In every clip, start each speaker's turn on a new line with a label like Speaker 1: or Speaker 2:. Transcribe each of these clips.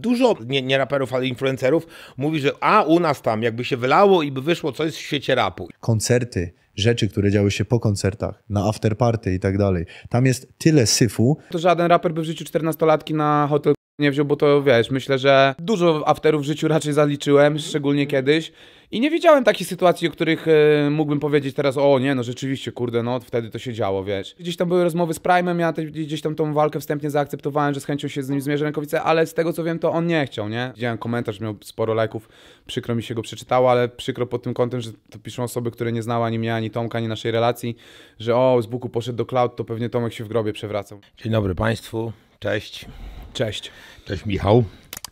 Speaker 1: Dużo nie, nie raperów, ale influencerów mówi, że a u nas tam jakby się wylało i by wyszło coś w świecie rapu.
Speaker 2: Koncerty, rzeczy, które działy się po koncertach, na afterparty i tak dalej. Tam jest tyle syfu. To żaden raper by w życiu 14-latki na hotel nie wziął, bo to wiesz, myślę, że dużo afterów w życiu raczej zaliczyłem, szczególnie kiedyś. I nie widziałem takich sytuacji, o których y, mógłbym powiedzieć teraz, o nie, no rzeczywiście, kurde, no wtedy to się działo, wiesz. Gdzieś tam były rozmowy z Prime'em, ja te, gdzieś tam tą walkę wstępnie zaakceptowałem, że z chęcią się z nim zmierzę rękowice, ale z tego co wiem, to on nie chciał, nie? Widziałem komentarz, miał sporo lajków, przykro mi się go przeczytało, ale przykro pod tym kątem, że to piszą osoby, które nie znały ani mnie, ani Tomka, ani naszej relacji, że o, z Buku poszedł do Cloud, to pewnie
Speaker 1: Tomek się w grobie przewracał. Dzień dobry Państwu, cześć. Cześć. Cześć Michał.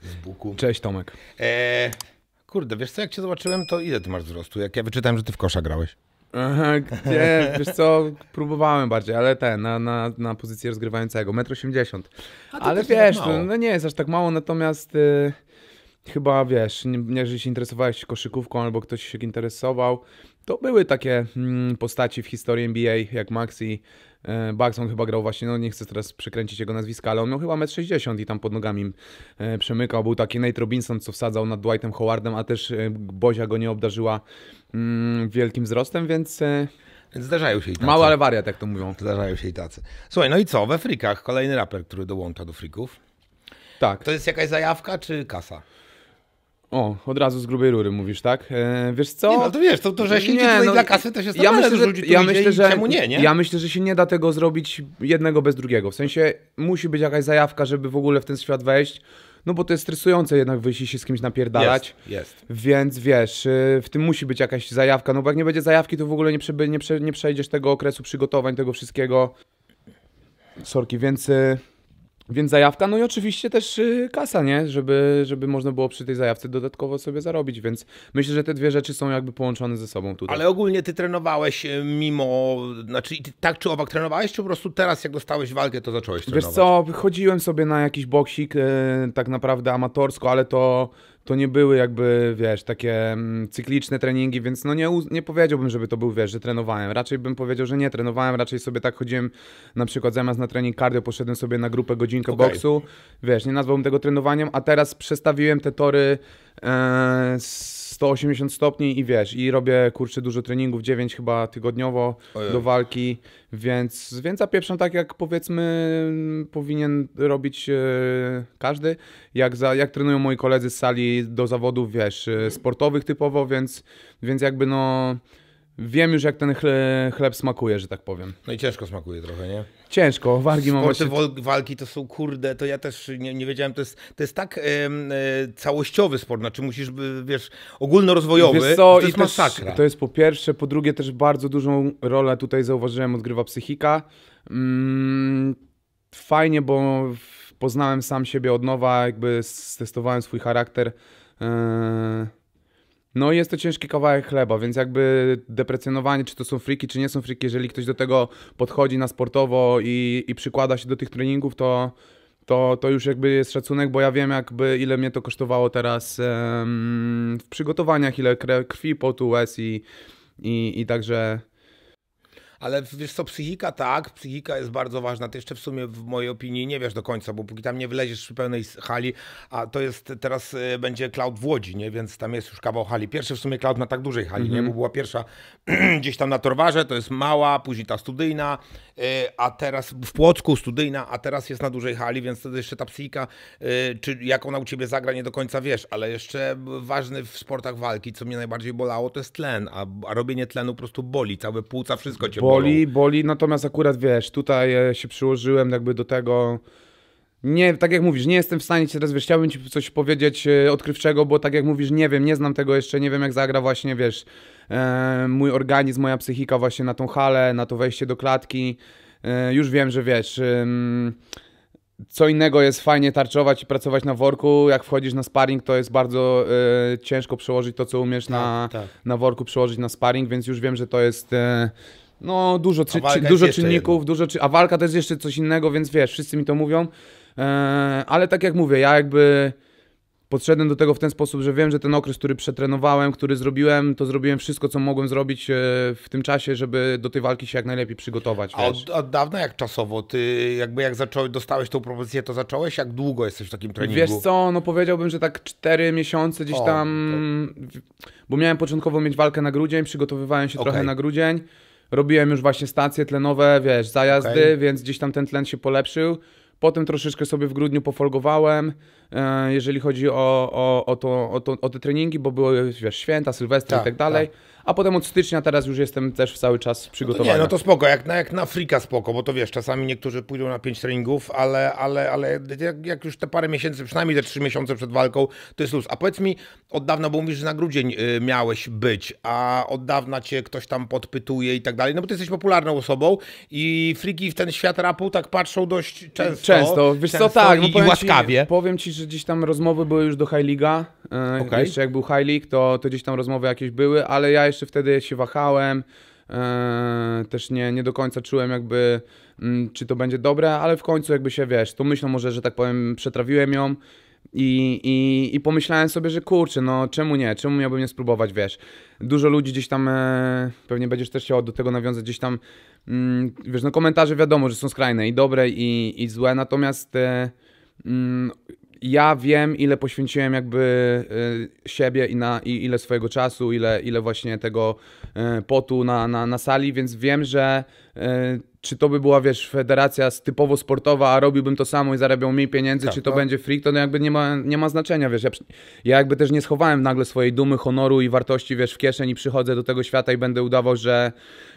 Speaker 1: Z Buku. Cześć Tomek. E, kurde, wiesz co, jak cię zobaczyłem, to ile ty masz wzrostu? Jak ja wyczytałem, że ty w kosza grałeś.
Speaker 2: Gdzie, wiesz co, próbowałem bardziej, ale ten, na, na, na pozycję rozgrywającego, 1,80 m. Ale tak wiesz, tak no nie jest aż tak mało, natomiast y, chyba, wiesz, nie, jeżeli się interesowałeś koszykówką albo ktoś się interesował, to były takie mm, postaci w historii NBA, jak Maxi, E, Baxon chyba grał właśnie, no nie chcę teraz przekręcić jego nazwiska, ale on miał chyba 1,60 i tam pod nogami e, przemykał. Był taki Nate Robinson, co wsadzał nad Dwightem Howardem, a też e, Bozia go nie obdarzyła
Speaker 1: mm, wielkim wzrostem, więc... Zdarzają się i tacy. Mało, ale wariat, jak to mówią. Zdarzają się i tacy. Słuchaj, no i co? We frikach kolejny raper, który dołącza do frików. Tak. To jest jakaś zajawka czy kasa? O, od razu z grubej rury mówisz, tak? E, wiesz co? Nie, no to wiesz, to, to że się nie, no, no, dla kasy to się ja myślę, że, ja myślę, że czemu nie, nie? Ja
Speaker 2: myślę, że się nie da tego zrobić jednego bez drugiego. W sensie musi być jakaś zajawka, żeby w ogóle w ten świat wejść. No bo to jest stresujące jednak wyjść się z kimś napierdalać. Jest, jest. Więc wiesz, y, w tym musi być jakaś zajawka, no bo jak nie będzie zajawki, to w ogóle nie, przeby, nie, prze, nie przejdziesz tego okresu przygotowań, tego wszystkiego. Sorki, więc y, więc zajawka, no i oczywiście też y, kasa, nie? Żeby, żeby można było przy tej zajawce dodatkowo sobie zarobić, więc myślę, że te dwie rzeczy są jakby połączone ze sobą tutaj.
Speaker 1: Ale ogólnie ty trenowałeś y, mimo, znaczy tak czy owak trenowałeś, czy po prostu teraz jak dostałeś walkę, to zacząłeś trenować? Wiesz co,
Speaker 2: chodziłem sobie na jakiś boksik y, tak naprawdę amatorsko, ale to to nie były jakby, wiesz, takie mm, cykliczne treningi, więc no nie, nie powiedziałbym, żeby to był, wiesz, że trenowałem. Raczej bym powiedział, że nie trenowałem, raczej sobie tak chodziłem, na przykład zamiast na trening cardio poszedłem sobie na grupę godzinkę okay. boksu, wiesz, nie nazwałbym tego trenowaniem, a teraz przestawiłem te tory e, z 180 stopni i wiesz, i robię kurczę dużo treningów, 9 chyba tygodniowo Ojej. do walki, więc, więc zapieprzam tak jak powiedzmy powinien robić e, każdy, jak, za, jak trenują moi koledzy z sali do zawodów, wiesz, e, sportowych typowo, więc, więc jakby no wiem już jak ten chleb smakuje, że tak powiem.
Speaker 1: No i ciężko smakuje trochę, nie?
Speaker 2: Ciężko, wargi mam właśnie...
Speaker 1: walki to są, kurde, to ja też nie, nie wiedziałem, to jest, to jest tak e, całościowy sport, znaczy musisz, wiesz, ogólnorozwojowy, wiesz co, to jest masakra. to
Speaker 2: jest po pierwsze, po drugie też bardzo dużą rolę tutaj zauważyłem odgrywa psychika. Mm, fajnie, bo poznałem sam siebie od nowa, jakby testowałem swój charakter. Yy no jest to ciężki kawałek chleba, więc jakby deprecjonowanie, czy to są friki, czy nie są friki, jeżeli ktoś do tego podchodzi na sportowo i, i przykłada się do tych treningów, to, to, to już jakby jest szacunek, bo ja wiem jakby ile mnie to kosztowało teraz em, w przygotowaniach, ile krwi, potu, łez i, i, i także
Speaker 1: ale wiesz co, psychika tak, psychika jest bardzo ważna. Ty jeszcze w sumie w mojej opinii nie wiesz do końca, bo póki tam nie wyleziesz przy pełnej hali, a to jest teraz y, będzie cloud w Łodzi, nie? Więc tam jest już kawał hali. Pierwszy w sumie cloud na tak dużej hali, mm -hmm. nie? Mhm. Bo była pierwsza gdzieś tam na Torwarze, to jest mała, później ta studyjna, y, a teraz w Płocku studyjna, a teraz jest na dużej hali, więc wtedy jeszcze ta psychika, y, czy jak ona u ciebie zagra, nie do końca wiesz, ale jeszcze ważny w sportach walki, co mnie najbardziej bolało, to jest tlen, a, robienie tlenu po prostu boli, całe płuca, wszystko cię boli. Boli,
Speaker 2: boli, natomiast akurat wiesz, tutaj e, się przyłożyłem jakby do tego. Nie, tak jak mówisz, nie jestem w stanie ci teraz, wiesz, chciałbym ci coś powiedzieć e, odkrywczego, bo tak jak mówisz, nie wiem, nie znam tego jeszcze, nie wiem jak zagra właśnie, wiesz, e, mój organizm, moja psychika właśnie na tą halę, na to wejście do klatki. już wiem, że wiesz, co innego jest fajnie tarczować i pracować na worku, jak wchodzisz na sparring, to jest bardzo ciężko przełożyć to, co umiesz tak, na, tak, tak. na worku, przełożyć na sparring, więc już wiem, że to jest no, dużo, czy, czy, dużo czynników, dużo, czy, a walka to jest jeszcze coś innego, więc wiesz, wszyscy mi to mówią. Eee, ale tak jak mówię, ja jakby podszedłem do tego w ten sposób, że wiem, że ten okres, który przetrenowałem, który zrobiłem, to zrobiłem wszystko, co mogłem zrobić e, w tym czasie, żeby do tej walki się jak najlepiej przygotować. A od,
Speaker 1: od, dawna jak czasowo? Ty jakby jak zacząłeś, dostałeś tą propozycję, to zacząłeś? Jak długo jesteś w takim treningu? Wiesz
Speaker 2: co, no powiedziałbym, że tak cztery miesiące gdzieś o, tam, to... bo miałem początkowo mieć walkę na grudzień, przygotowywałem się okay. trochę na grudzień robiłem już właśnie stacje tlenowe, wiesz, zajazdy, okay. więc gdzieś tam ten tlen się polepszył. Potem troszeczkę sobie w grudniu pofolgowałem, E, jeżeli chodzi o, o, o, to, o, to, o te treningi, bo były wiesz, święta, sylwestry i tak, tak dalej. Tak. A potem od stycznia teraz już jestem też w cały czas przygotowany. No nie, no to
Speaker 1: spoko, jak na, jak na frika spoko, bo to wiesz, czasami niektórzy pójdą na pięć treningów, ale, ale, ale jak, jak już te parę miesięcy, przynajmniej te trzy miesiące przed walką, to jest luz. A powiedz mi, od dawna, bo mówisz, że na grudzień y, miałeś być, a od dawna cię ktoś tam podpytuje i tak dalej, no bo ty jesteś popularną osobą i friki w ten świat rapu tak patrzą dość często. Często, wiesz często co, tak. I, i łaskawie.
Speaker 2: powiem ci, że gdzieś tam rozmowy były już do High League'a. E, okay. Jeszcze jak był High League, to, to gdzieś tam rozmowy jakieś były, ale ja jeszcze wtedy się wahałem. E, też nie, nie do końca czułem jakby, mm, czy to będzie dobre, ale w końcu jakby się, wiesz, to myślą może, że tak powiem, przetrawiłem ją. I, i, I pomyślałem sobie, że kurczę, no czemu nie, czemu miałbym nie spróbować, wiesz. Dużo ludzi gdzieś tam, e, pewnie będziesz też chciał do tego nawiązać, gdzieś tam, mm, wiesz, no komentarze wiadomo, że są skrajne i dobre i, i złe, natomiast e, mm, ja wiem, ile poświęciłem jakby y, siebie i, na, i ile swojego czasu, ile, ile właśnie tego y, potu na, na, na sali, więc wiem, że E, czy to by była, wiesz, federacja typowo sportowa, a robiłbym to samo i zarabiał mniej pieniędzy, tak, czy to no. będzie freak, to no jakby nie ma, nie ma znaczenia, wiesz. Ja, ja, jakby też nie schowałem nagle swojej dumy, honoru i wartości, wiesz, w kieszeń i przychodzę do tego świata i będę udawał, że,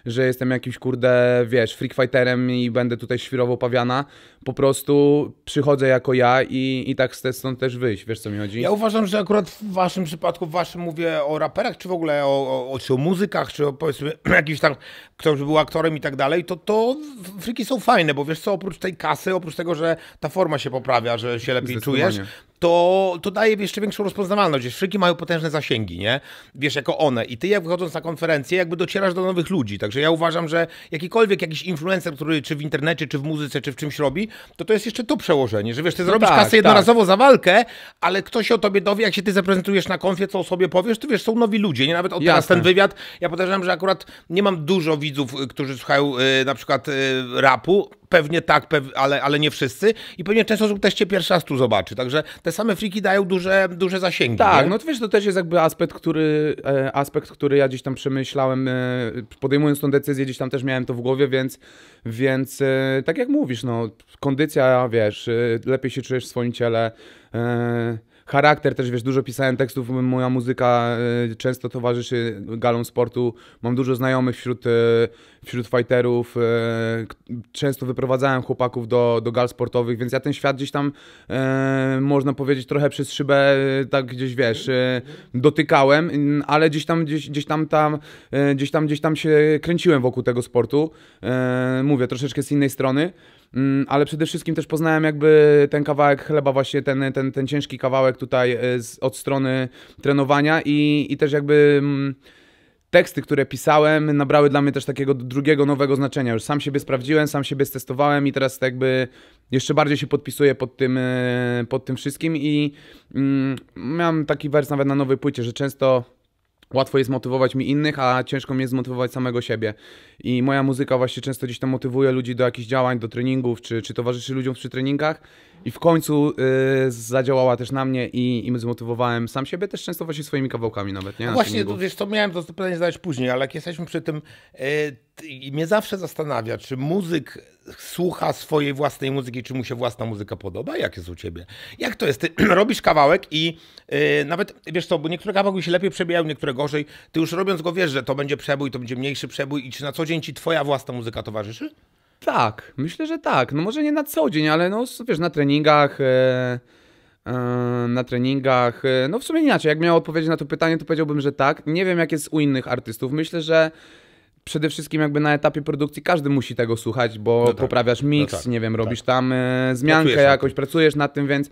Speaker 2: że jestem jakimś, kurde, wiesz, freak fighterem i będę tutaj świrowo pawiana. Po prostu przychodzę jako ja i, i tak chcę stąd też wyjść, wiesz co mi chodzi. Ja uważam,
Speaker 1: że akurat w waszym przypadku, w waszym mówię o raperach, czy w ogóle o, o, o, czy o muzykach, czy o, powiedzmy jakiś tam, ktoś był aktorem i tak dalej, dalej, to, to friki są fajne, bo wiesz co, oprócz tej kasy, oprócz tego, że ta forma się poprawia, że się lepiej czujesz, to, to daje jeszcze większą rozpoznawalność. Wiesz, szyki mają potężne zasięgi, nie? Wiesz, jako one. I ty, jak wychodząc na konferencję, jakby docierasz do nowych ludzi. Także ja uważam, że jakikolwiek jakiś influencer, który czy w internecie, czy w muzyce, czy w czymś robi, to to jest jeszcze to przełożenie, że wiesz, ty no zrobisz tak, kasę tak. jednorazowo tak. za walkę, ale ktoś o tobie dowie, jak się ty zaprezentujesz na konfie, co o sobie powiesz, to wiesz, są nowi ludzie, nie? Nawet od teraz ten wywiad, ja podejrzewam, że akurat nie mam dużo widzów, którzy słuchają y, na przykład y, rapu, Pewnie tak, pew, ale, ale nie wszyscy. I pewnie często osób też cię pierwszy raz tu zobaczy. Także te same friki dają duże, duże zasięgi. Tak, nie? no
Speaker 2: to wiesz, to też jest jakby aspekt, który, e, aspekt, który ja gdzieś tam przemyślałem. E, podejmując tą decyzję, gdzieś tam też miałem to w głowie, więc, więc e, tak jak mówisz, no, kondycja, wiesz, lepiej się czujesz w swoim ciele. Yy charakter też, wiesz, dużo pisałem tekstów, moja muzyka y, często towarzyszy galom sportu, mam dużo znajomych wśród, y, wśród fighterów, y, często wyprowadzałem chłopaków do, do gal sportowych, więc ja ten świat gdzieś tam, można powiedzieć, trochę przez szybę tak gdzieś, wiesz, dotykałem, ale gdzieś tam, gdzieś, gdzieś tam, tam gdzieś tam, gdzieś tam się kręciłem wokół tego sportu, mówię, troszeczkę z innej strony, Mm, ale przede wszystkim też poznałem jakby ten kawałek chleba, właśnie ten, ten, ten ciężki kawałek tutaj e, z, od strony trenowania i, i też jakby mm, teksty, które pisałem, nabrały dla mnie też takiego drugiego, nowego znaczenia. Już sam siebie sprawdziłem, sam siebie stestowałem i teraz jakby jeszcze bardziej się podpisuję pod tym, e, pod tym wszystkim i mm, miałem taki wers nawet na nowej płycie, że często Łatwo jest motywować mi innych, a ciężko mi jest motywować samego siebie. I moja muzyka właśnie często gdzieś tam motywuje ludzi do jakichś działań, do treningów, czy, czy towarzyszy ludziom przy treningach. I w końcu y, zadziałała też na mnie i, i zmotywowałem sam siebie, też często właśnie swoimi kawałkami nawet, nie? Na no właśnie, to,
Speaker 1: wiesz, to miałem to, pytanie zadać później, ale jak jesteśmy przy tym, y, mnie zawsze zastanawia, czy muzyk słucha swojej własnej muzyki, czy mu się własna muzyka podoba? Jak jest u ciebie? Jak to jest? Ty robisz kawałek i yy, nawet, wiesz co, bo niektóre kawałki się lepiej przebijają, niektóre gorzej. Ty już robiąc go wiesz, że to będzie przebój, to będzie mniejszy przebój i czy na co dzień ci twoja własna muzyka towarzyszy? Tak, myślę, że
Speaker 2: tak. No może nie na co dzień, ale no wiesz, na treningach... Yy na treningach. E, no w sumie inaczej, jak miał odpowiedzieć na to pytanie, to powiedziałbym, że tak. Nie wiem, jak jest u innych artystów. Myślę, że przede wszystkim jakby na etapie produkcji każdy musi tego słuchać, bo no tak. poprawiasz no miks, no tak, nie wiem, tak. robisz tak. tam e, zmiankę pracujesz jakoś, na pracujesz nad tym, więc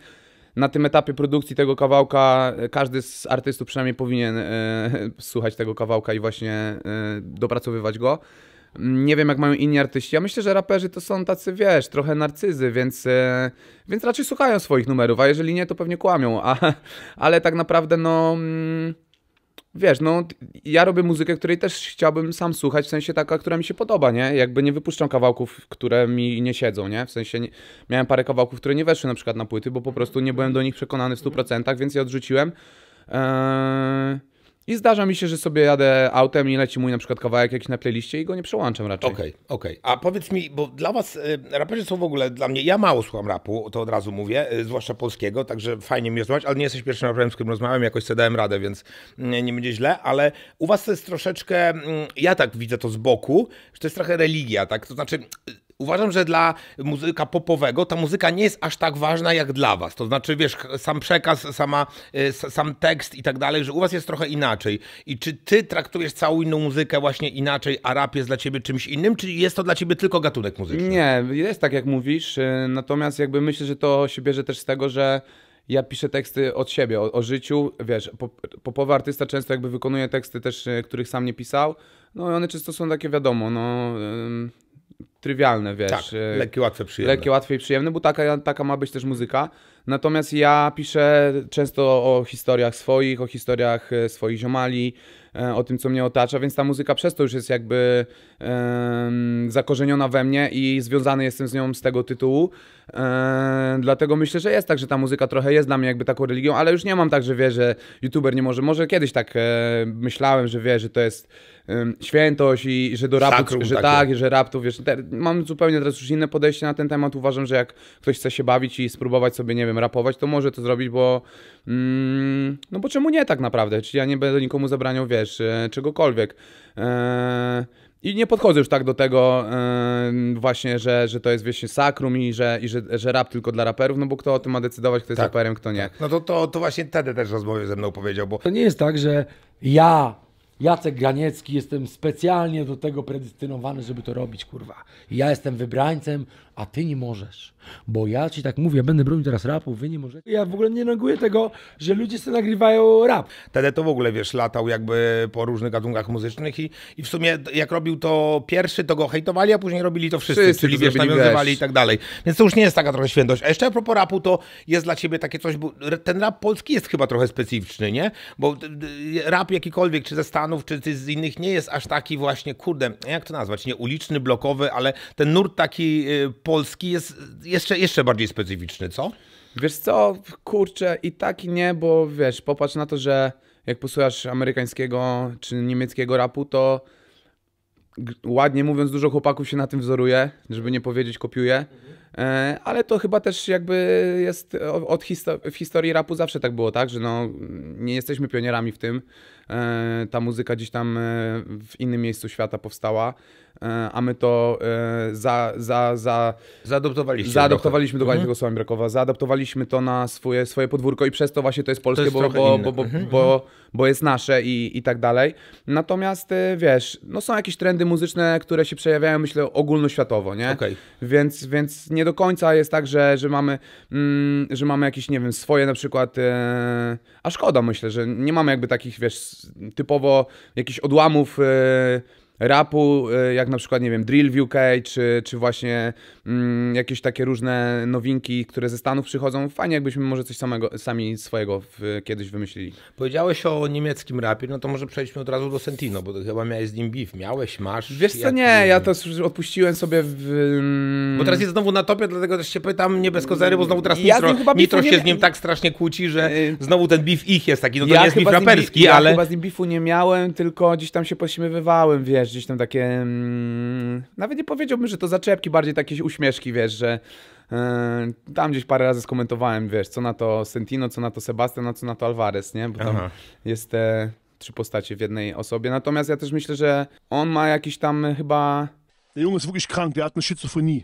Speaker 2: na tym etapie produkcji tego kawałka każdy z artystów przynajmniej powinien e, słuchać tego kawałka i właśnie e, dopracowywać go. Mm, nie wiem, jak mają inni artyści. Ja myślę, że raperzy to są tacy, wiesz, trochę narcyzy, więc, więc raczej słuchają swoich numerów, a jeżeli nie, to pewnie kłamią. A, ale tak naprawdę, no... Mm, wiesz, no ja robię muzykę, której też chciałbym sam słuchać, w sensie taka, która mi się podoba, nie? Jakby nie wypuszczam kawałków, które mi nie siedzą, nie? W sensie nie, miałem parę kawałków, które nie weszły na przykład na płyty, bo po prostu nie byłem do nich przekonany w 100%, więc je odrzuciłem. Eee i zdarza mi się, że sobie jadę autem i leci mój na przykład kawałek jakiś na playliście i go nie przełączam raczej. Okej, okay, okej.
Speaker 1: Okay. A powiedz mi, bo dla was y, raperzy są w ogóle, dla mnie, ja mało słucham rapu, to od razu mówię, y, zwłaszcza polskiego, także fajnie mi rozmawiać, ale nie jesteś pierwszym raperem, z którym rozmawiam, jakoś sobie dałem radę, więc nie, nie będzie źle, ale u was to jest troszeczkę, mm, ja tak widzę to z boku, że to jest trochę religia, tak? To znaczy Uważam, że dla muzyka popowego ta muzyka nie jest aż tak ważna jak dla was. To znaczy, wiesz, sam przekaz, sama, y, sam tekst i tak dalej, że u was jest trochę inaczej. I czy ty traktujesz całą inną muzykę właśnie inaczej, a rap jest dla ciebie czymś innym, czy jest to dla ciebie tylko gatunek muzyki?
Speaker 2: Nie, jest tak jak mówisz, y, natomiast jakby myślę, że to się bierze też z tego, że ja piszę teksty od siebie, o, o życiu, wiesz, popowy artysta często jakby wykonuje teksty też, y, których sam nie pisał, no i one często są takie, wiadomo, no trywialne, wiesz. Tak, y, lekkie, łatwe, przyjemne. Lekkie, łatwe i przyjemne, bo taka, taka ma być też muzyka. Natomiast ja piszę często o historiach swoich, o historiach e, swoich ziomali, e, o tym, co mnie otacza, więc ta muzyka przez to już jest jakby um, zakorzeniona we mnie i związany jestem z nią z tego tytułu. Um, dlatego myślę, że jest tak, że ta muzyka trochę jest dla mnie jakby taką religią, ale już nie mam tak, że wie, że youtuber nie może. Może kiedyś tak e, myślałem, że wie, że to jest świętość i że do rapu, Sakrum, że takie. tak, że rap to wiesz, mam zupełnie teraz już inne podejście na ten temat, uważam, że jak ktoś chce się bawić i spróbować sobie, nie wiem, rapować, to może to zrobić, bo mm, no bo czemu nie tak naprawdę, czyli ja nie będę nikomu zabraniał, wiesz, e, czegokolwiek. E, i nie podchodzę już tak do tego yy, właśnie, że, że to jest właśnie sakrum i, że, i że, że rap tylko dla raperów, no bo kto o tym ma decydować, kto jest tak. raperem, kto nie.
Speaker 1: Tak. No to, to, to właśnie wtedy też rozmowie ze mną powiedział, bo... To nie jest tak, że ja Jacek Ganiecki, jestem specjalnie do tego predestynowany, żeby to robić, kurwa. I ja jestem wybrańcem a
Speaker 2: ty nie możesz. Bo ja ci tak mówię, ja będę bronił teraz rapu, wy nie możecie.
Speaker 1: Ja w ogóle nie neguję tego, że ludzie sobie nagrywają rap. Wtedy to w ogóle, wiesz, latał jakby po różnych gatunkach muzycznych i, i w sumie jak robił to pierwszy, to go hejtowali, a później robili to wszyscy, wszyscy czyli wiesz, nawiązywali i tak dalej. Więc to już nie jest taka trochę świętość. A jeszcze a propos rapu, to jest dla ciebie takie coś, bo ten rap polski jest chyba trochę specyficzny, nie? Bo rap jakikolwiek, czy ze Stanów, czy z innych, nie jest aż taki właśnie, kurde, jak to nazwać, nie uliczny, blokowy, ale ten nurt taki y, polski jest jeszcze, jeszcze bardziej specyficzny, co? Wiesz co, kurczę, i tak i nie,
Speaker 2: bo wiesz, popatrz na to, że jak posłuchasz amerykańskiego czy niemieckiego rapu, to ładnie mówiąc, dużo chłopaków się na tym wzoruje, żeby nie powiedzieć kopiuje. Mhm. E, ale to chyba też jakby jest od w historii rapu zawsze tak było, tak, że no, nie jesteśmy pionierami w tym. E, ta muzyka gdzieś tam e, w innym miejscu świata powstała, a my to za, za, za, zaadoptowaliśmy. Zaadoptowaliśmy dokładnie mhm. tego słowa Brakowa, zaadoptowaliśmy to na swoje, swoje podwórko i przez to właśnie to jest polskie, to jest bo, bo, bo, bo, mhm. bo, mhm. bo, jest nasze i, i tak dalej. Natomiast wiesz, no są jakieś trendy muzyczne, które się przejawiają, myślę, ogólnoświatowo, nie? Okay. Więc, więc nie do końca jest tak, że, że, mamy, mm, że mamy jakieś, nie wiem, swoje na przykład, e, a szkoda myślę, że nie mamy jakby takich, wiesz, typowo jakichś odłamów e, rapu, e, jak na przykład, nie wiem, Drill w UK, czy, czy właśnie mm, jakieś takie różne nowinki, które ze Stanów przychodzą. Fajnie, jakbyśmy może coś samego, sami swojego
Speaker 1: w, kiedyś wymyślili. Powiedziałeś o niemieckim rapie, no to może przejdźmy od razu do Sentino, bo chyba miałeś z nim beef. Miałeś, masz? Wiesz co, nie,
Speaker 2: ja to odpuściłem sobie w... Mm, bo teraz jest znowu
Speaker 1: na topie, dlatego też się pytam, nie bez kozery, bo znowu teraz ja Nitro, chyba Nitro się nie... z nim tak strasznie kłóci, że y- znowu ten beef ich jest taki, no to ja nie jest beef raperski, nim, ale... Ja chyba
Speaker 2: z nim beefu nie miałem, tylko gdzieś tam się pośmiewywałem, wiesz, wiesz, gdzieś tam takie, mm, nawet nie powiedziałbym, że to zaczepki, bardziej takie uśmieszki, wiesz, że yy, tam gdzieś parę razy skomentowałem, wiesz, co na to Sentino, co na to Sebastian, a co na to Alvarez, nie, bo tam Aha. jest te trzy postacie w jednej osobie, natomiast ja też myślę, że on ma jakiś tam chyba... Junge jest wirklich krank, der hat eine Schizophrenie.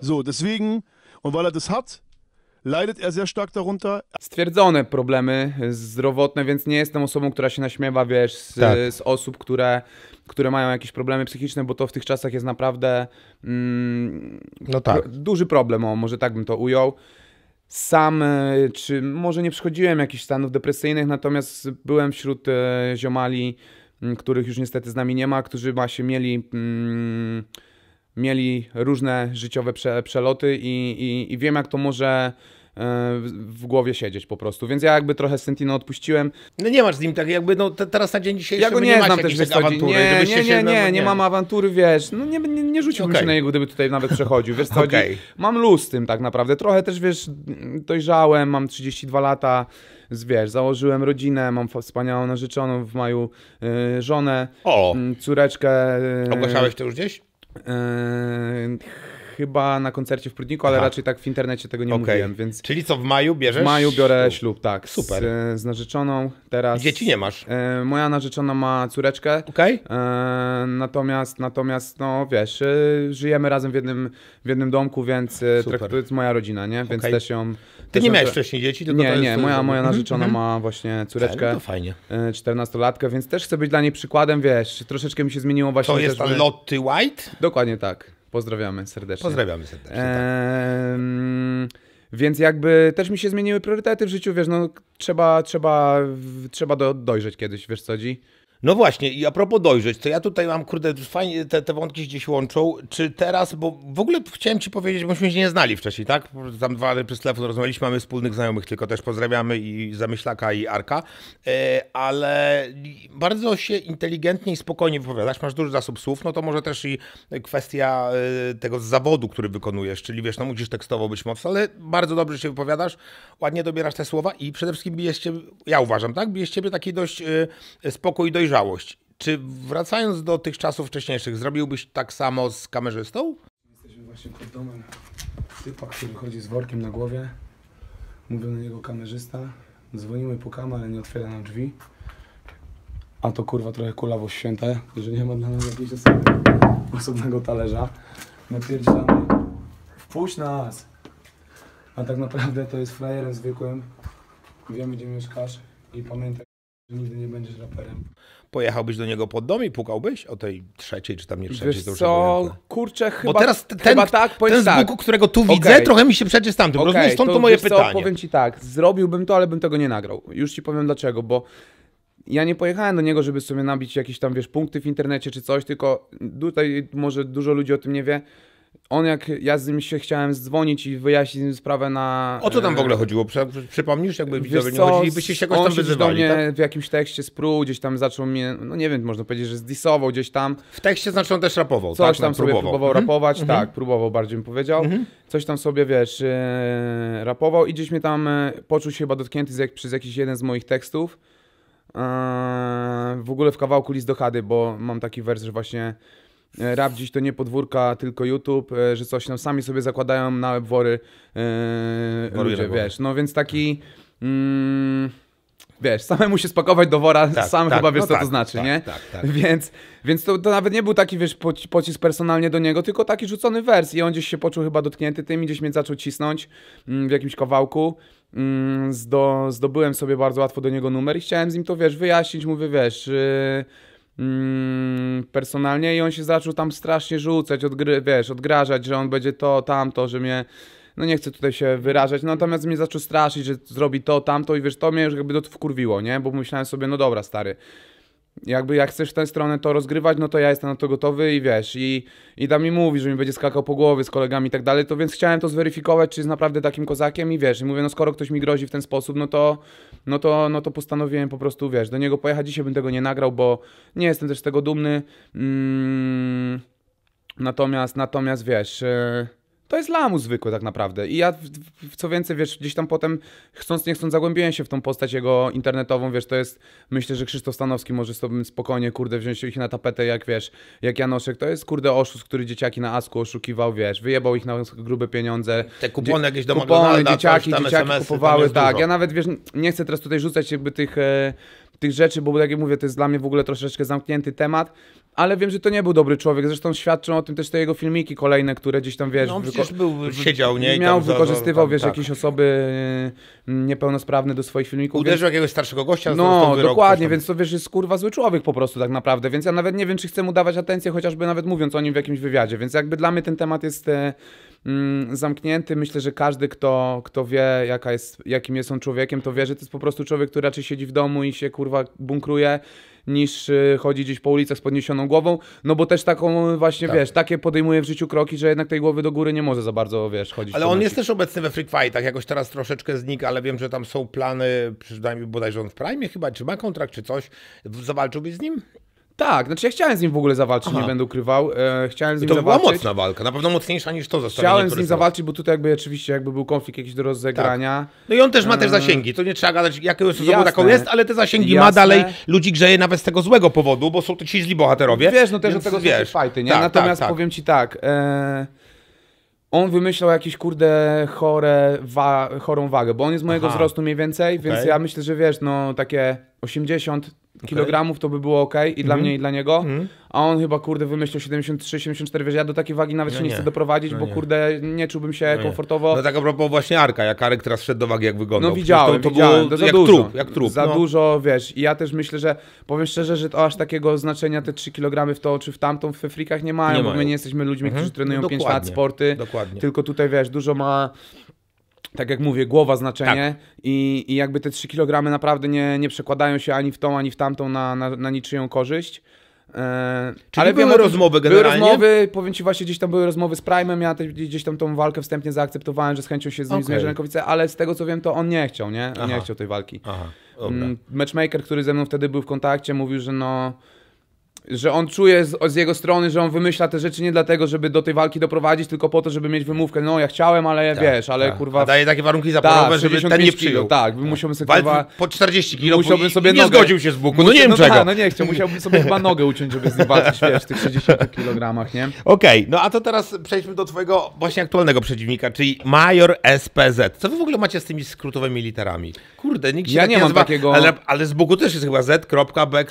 Speaker 1: So, deswegen, und weil er das hat, leidet er sehr stark darunter.
Speaker 2: Stwierdzone problemy zdrowotne, więc nie jestem osobą, która się naśmiewa, wiesz, z, tak. z osób, które, które mają jakieś problemy psychiczne, bo to w tych czasach jest naprawdę mm, no tak. duży problem, o, może tak bym to ujął. Sam, e, czy może nie przychodziłem jakichś stanów depresyjnych, natomiast byłem wśród e, ziomali, których już niestety z nami nie ma, którzy właśnie mieli... Mm, mieli różne życiowe prze, przeloty i, i, i wiem, jak to może e, w głowie siedzieć po prostu, więc ja jakby trochę Sentina odpuściłem.
Speaker 1: No nie masz z nim tak jakby, no te, teraz na dzień dzisiejszy ja go nie, nie znam też wiesz, awantury. Nie, nie, nie, nie, nie, nie, mam
Speaker 2: awantury, wiesz, no nie, nie, nie rzuciłbym okay. się na niego, gdyby tutaj nawet przechodził, wiesz co okay. Mam luz z tym tak naprawdę, trochę też wiesz, dojrzałem, mam 32 lata, wiesz, założyłem rodzinę, mam wspaniałą narzeczoną w maju, y, żonę, o. Mm, córeczkę. Y, Ogłaszałeś to już gdzieś? And chyba na koncercie w Prudniku, ale Aha. raczej tak w internecie tego nie okay. mówiłem, więc... Czyli co, w maju bierzesz? W maju biorę ślub, ślub tak. Super. Z, e, z, narzeczoną teraz... Dzieci nie masz? E, moja narzeczona ma córeczkę. Okej. Okay. E, natomiast, natomiast, no wiesz, e, żyjemy razem w jednym, w jednym domku, więc e, to jest moja rodzina, nie? Więc okay. też ją... Ty też nie miałeś wcześniej dzieci? Tylko nie, to nie. Moja, moja mhm. narzeczona mhm. ma właśnie córeczkę. Tak, no to fajnie. 14-latkę, więc też chcę być dla niej przykładem, wiesz, troszeczkę mi się zmieniło właśnie... To jest też, Lotty White? Dokładnie tak. Pozdrawiamy serdecznie. Pozdrawiamy serdecznie. Eee, Więc jakby też mi się zmieniły priorytety w życiu, wiesz, no
Speaker 1: trzeba, trzeba, trzeba do, dojrzeć kiedyś, wiesz co dzi. No właśnie, i a propos dojrzeć, to ja tutaj mam, kurde, fajnie te, te wątki gdzieś łączą. Czy teraz, bo w ogóle chciałem ci powiedzieć, bośmy się nie znali wcześniej, tak? Tam dwa razy przez telefon rozmawialiśmy, mamy wspólnych znajomych, tylko też pozdrawiamy i Zamyślaka, i Arka, e, ale bardzo się inteligentnie i spokojnie wypowiadasz, masz duży zasób słów, no to może też i kwestia e, tego zawodu, który wykonujesz, czyli wiesz, no musisz tekstowo być mocno, ale bardzo dobrze się wypowiadasz, ładnie dobierasz te słowa i przede wszystkim bijesz ciebie, ja uważam, tak? Bijesz ciebie taki dość yy, spokój i dojrzałość. Czy wracając do tych czasów wcześniejszych, zrobiłbyś tak samo z kamerzystą?
Speaker 2: Jesteśmy właśnie pod domem typa, który chodzi z workiem na głowie. Mówią na niego kamerzysta. Dzwonimy, pukamy, ale nie otwiera nam drzwi. A to kurwa trochę kulawo święte, że nie ma dla nas jakiegoś osobnego talerza. My pierdzielamy, wpuść nas! A tak naprawdę to jest frajerem zwykłym. Wiemy, gdzie mieszkasz i pamiętaj, że nigdy nie będziesz raperem
Speaker 1: pojechałbyś do niego pod dom i pukałbyś o tej trzeciej, czy tam nie trzeciej, Wiesz to co? Kurczę, chyba, Bo teraz ten, chyba tak, ten z Buku, tak. którego tu okay. widzę, trochę mi się przeczy z tamtym, okay. rozumiesz? Stąd to, to moje pytanie. Co, powiem
Speaker 2: ci tak, zrobiłbym to, ale bym tego nie nagrał. Już ci powiem dlaczego, bo ja nie pojechałem do niego, żeby sobie nabić jakieś tam, wiesz, punkty w internecie czy coś, tylko tutaj może dużo ludzi o tym nie wie, on jak ja z nim się chciałem dzwonić i wyjaśnić sprawę na... O co tam w e, ogóle chodziło?
Speaker 1: Przypomnisz, jakby widzowie nie chodzili, byście się jakoś tam wyzywali, do mnie tak?
Speaker 2: w jakimś tekście sprół, gdzieś tam zaczął mnie, no nie wiem, można powiedzieć, że zdisował gdzieś tam. W
Speaker 1: tekście znaczy on też rapował, Coś tak? tam próbował. No, sobie próbował mhm. rapować, mhm.
Speaker 2: tak, próbował bardziej bym powiedział. Mhm. Coś tam sobie, wiesz, e, rapował i gdzieś mnie tam e, poczuł się chyba dotknięty jak, przez jakiś jeden z moich tekstów. w ogóle w kawałku list do Hady, bo mam taki wers, że właśnie E, rap dziś to nie podwórka, tylko YouTube, e, że coś tam no, sami sobie zakładają na wory yy, e, ludzie, wiesz. No więc taki... Mm, wiesz, samemu się spakować do wora, tak, sam tak, chyba wiesz, no co tak, to znaczy, tak, nie? Tak, tak. Więc, więc to, to, nawet nie był taki, wiesz, pocisk personalnie do niego, tylko taki rzucony wers i on gdzieś się poczuł chyba dotknięty tym i gdzieś mnie zaczął cisnąć mm, w jakimś kawałku. Mm, zdo, zdobyłem sobie bardzo łatwo do niego numer i chciałem z nim to, wiesz, wyjaśnić, mówię, wiesz... Yy, Mm, personalnie i on się zaczął tam strasznie rzucać, odgry, wiesz, odgrażać, że on będzie to, tamto, że mnie no nie chcę tutaj się wyrażać, natomiast mnie zaczął straszyć, że zrobi to, tamto i wiesz, to mnie już jakby to wkurwiło, nie? Bo myślałem sobie, no dobra, stary, jakby jak chcesz w tę stronę to rozgrywać, no to ja jestem na to gotowy i wiesz, i, i tam mi mówi, że mi będzie skakał po głowie z kolegami i tak dalej, to więc chciałem to zweryfikować, czy jest naprawdę takim kozakiem i wiesz, i mówię, no skoro ktoś mi grozi w ten sposób, no to, no to, no to postanowiłem po prostu, wiesz, do niego pojechać, dzisiaj bym tego nie nagrał, bo nie jestem też z tego dumny, mm, natomiast, natomiast wiesz... Yy, to jest lamu zwykły tak naprawdę. I ja, co więcej, wiesz, gdzieś tam potem, chcąc nie chcąc, zagłębiłem się w tą postać jego internetową, wiesz, to jest, myślę, że Krzysztof Stanowski może sobie spokojnie, kurde, wziąć ich na tapetę, jak wiesz, jak Janoszek, to jest, kurde, oszust, który dzieciaki na Asku oszukiwał, wiesz, wyjebał ich na grube pieniądze. Te kupony jakieś do kupony, dzieciaki, dzieciaki kupowały, tak. Dużo. Ja nawet, wiesz, nie chcę teraz tutaj rzucać jakby tych, e, tych rzeczy, bo tak jak mówię, to jest dla mnie w ogóle troszeczkę zamknięty temat, ale wiem, że to nie był dobry człowiek. Zresztą świadczą o tym też te jego filmiki kolejne, które gdzieś tam wiesz. No, wyko- był, siedział, nie? Miał, wykorzystywał, tam, wiesz, tak. jakieś osoby y, mm, niepełnosprawne do swoich filmików. Uderzył więc... jakiegoś starszego gościa. No, wyrok, dokładnie, więc to wiesz, jest kurwa zły człowiek po prostu tak naprawdę. Więc ja nawet nie wiem, czy chcę mu dawać atencję, chociażby nawet mówiąc o nim w jakimś wywiadzie. Więc jakby dla mnie ten temat jest. E mm, zamknięty. Myślę, że każdy, kto, kto wie, jaka jest, jakim jest on człowiekiem, to wie, że to jest po prostu człowiek, który raczej siedzi w domu i się kurwa bunkruje niż y, chodzi gdzieś po ulicach z podniesioną głową, no bo też taką y, właśnie, tak. wiesz, takie podejmuje w życiu kroki, że jednak tej głowy do góry nie może za bardzo, wiesz, chodzić. Ale on jest też
Speaker 1: obecny we Fight, Fightach, jakoś teraz troszeczkę znika, ale wiem, że tam są plany, przynajmniej bodajże on w Prime chyba, czy ma kontrakt, czy coś, zawalczyłbyś z nim? Tak, znaczy ja chciałem z nim w ogóle zawalczyć, Aha. nie będę ukrywał. E, chciałem z nim I to zawalczyć. była mocna walka, na pewno mocniejsza niż to zastawienie. Chciałem z nim zawalczyć,
Speaker 2: bo tutaj jakby oczywiście jakby był konflikt jakiś do rozegrania. Tak. No i on też ma e... też zasięgi,
Speaker 1: to nie trzeba gadać, jaką osobą taką jest, ale te zasięgi Jasne. ma dalej, ludzi grzeje nawet z tego złego powodu, bo są to ci źli bohaterowie. Wiesz, no też od tego wiesz. są fajty, nie? Tak, Natomiast tak, tak,
Speaker 2: powiem ci tak, e... On wymyślał jakieś kurde chore wa chorą wagę, bo on jest mojego Aha. wzrostu mniej więcej, okay. więc ja myślę, że wiesz, no takie 80, kilogramów, to by było ok i mm. dla mhm. mnie, i dla niego. Mm. A on chyba, kurde, wymyślił 73, 74, wiesz, ja do takiej wagi nawet no się nie, chcę doprowadzić, no bo nie. kurde, nie czułbym się no komfortowo. No tak
Speaker 1: a propos właśnie Arka, jak Arek teraz szedł do wagi, jak wyglądał. No widziałem, to, to widziałem, było to jak, dużo, trup, jak trup. Za no.
Speaker 2: dużo, wiesz, i ja też myślę, że, powiem szczerze, że to aż takiego znaczenia te 3 kg w to czy w tamtą w frikach nie mają, bo mają. my nie jesteśmy ludźmi, mhm. którzy trenują 5 no lat sporty. Dokładnie. Tylko tutaj, wiesz, dużo ma tak jak mówię, głowa znaczenie tak. i, i jakby te 3 kg naprawdę nie, nie przekładają się ani w tą, ani w tamtą na, na, na niczyją korzyść. Eee, Czyli ale były wiem, rozmowy generalnie? Były rozmowy, powiem Ci właśnie, gdzieś tam były rozmowy z Prime'em, ja te, gdzieś tam tą walkę wstępnie zaakceptowałem, że z chęcią się z nim okay. zmierzę ale z tego co wiem, to on nie chciał, nie? On Aha. nie chciał tej walki. Aha, Dobra. Mm, matchmaker, który ze mną wtedy był w kontakcie, mówił, że no że on czuje z, z, jego strony, że on wymyśla te rzeczy nie dlatego, żeby do tej walki doprowadzić, tylko po to, żeby mieć wymówkę. No, ja chciałem, ale tak, wiesz, ale tak. kurwa. A daje takie warunki zaporowe, tak, żeby ten nie przyjął. Kilo, tak, tak. musiałbym sobie Walc kurwa,
Speaker 1: po 40 kg. Musiałbym sobie i nie nogę. zgodził się z Buku. No nie wiem no, czego. Tak, no nie chciał, musiałbym sobie chyba nogę uciąć, żeby z nim walczyć, wiesz, w tych 60 kilogramach, nie? Okej, okay, no a to teraz przejdźmy do twojego właśnie aktualnego przeciwnika, czyli Major SPZ. Co wy w ogóle macie z tymi skrótowymi literami? Kurde, nikt się ja tak nie, nie mam nazywa, takiego. Ale, ale z Buku też jest chyba Z.B.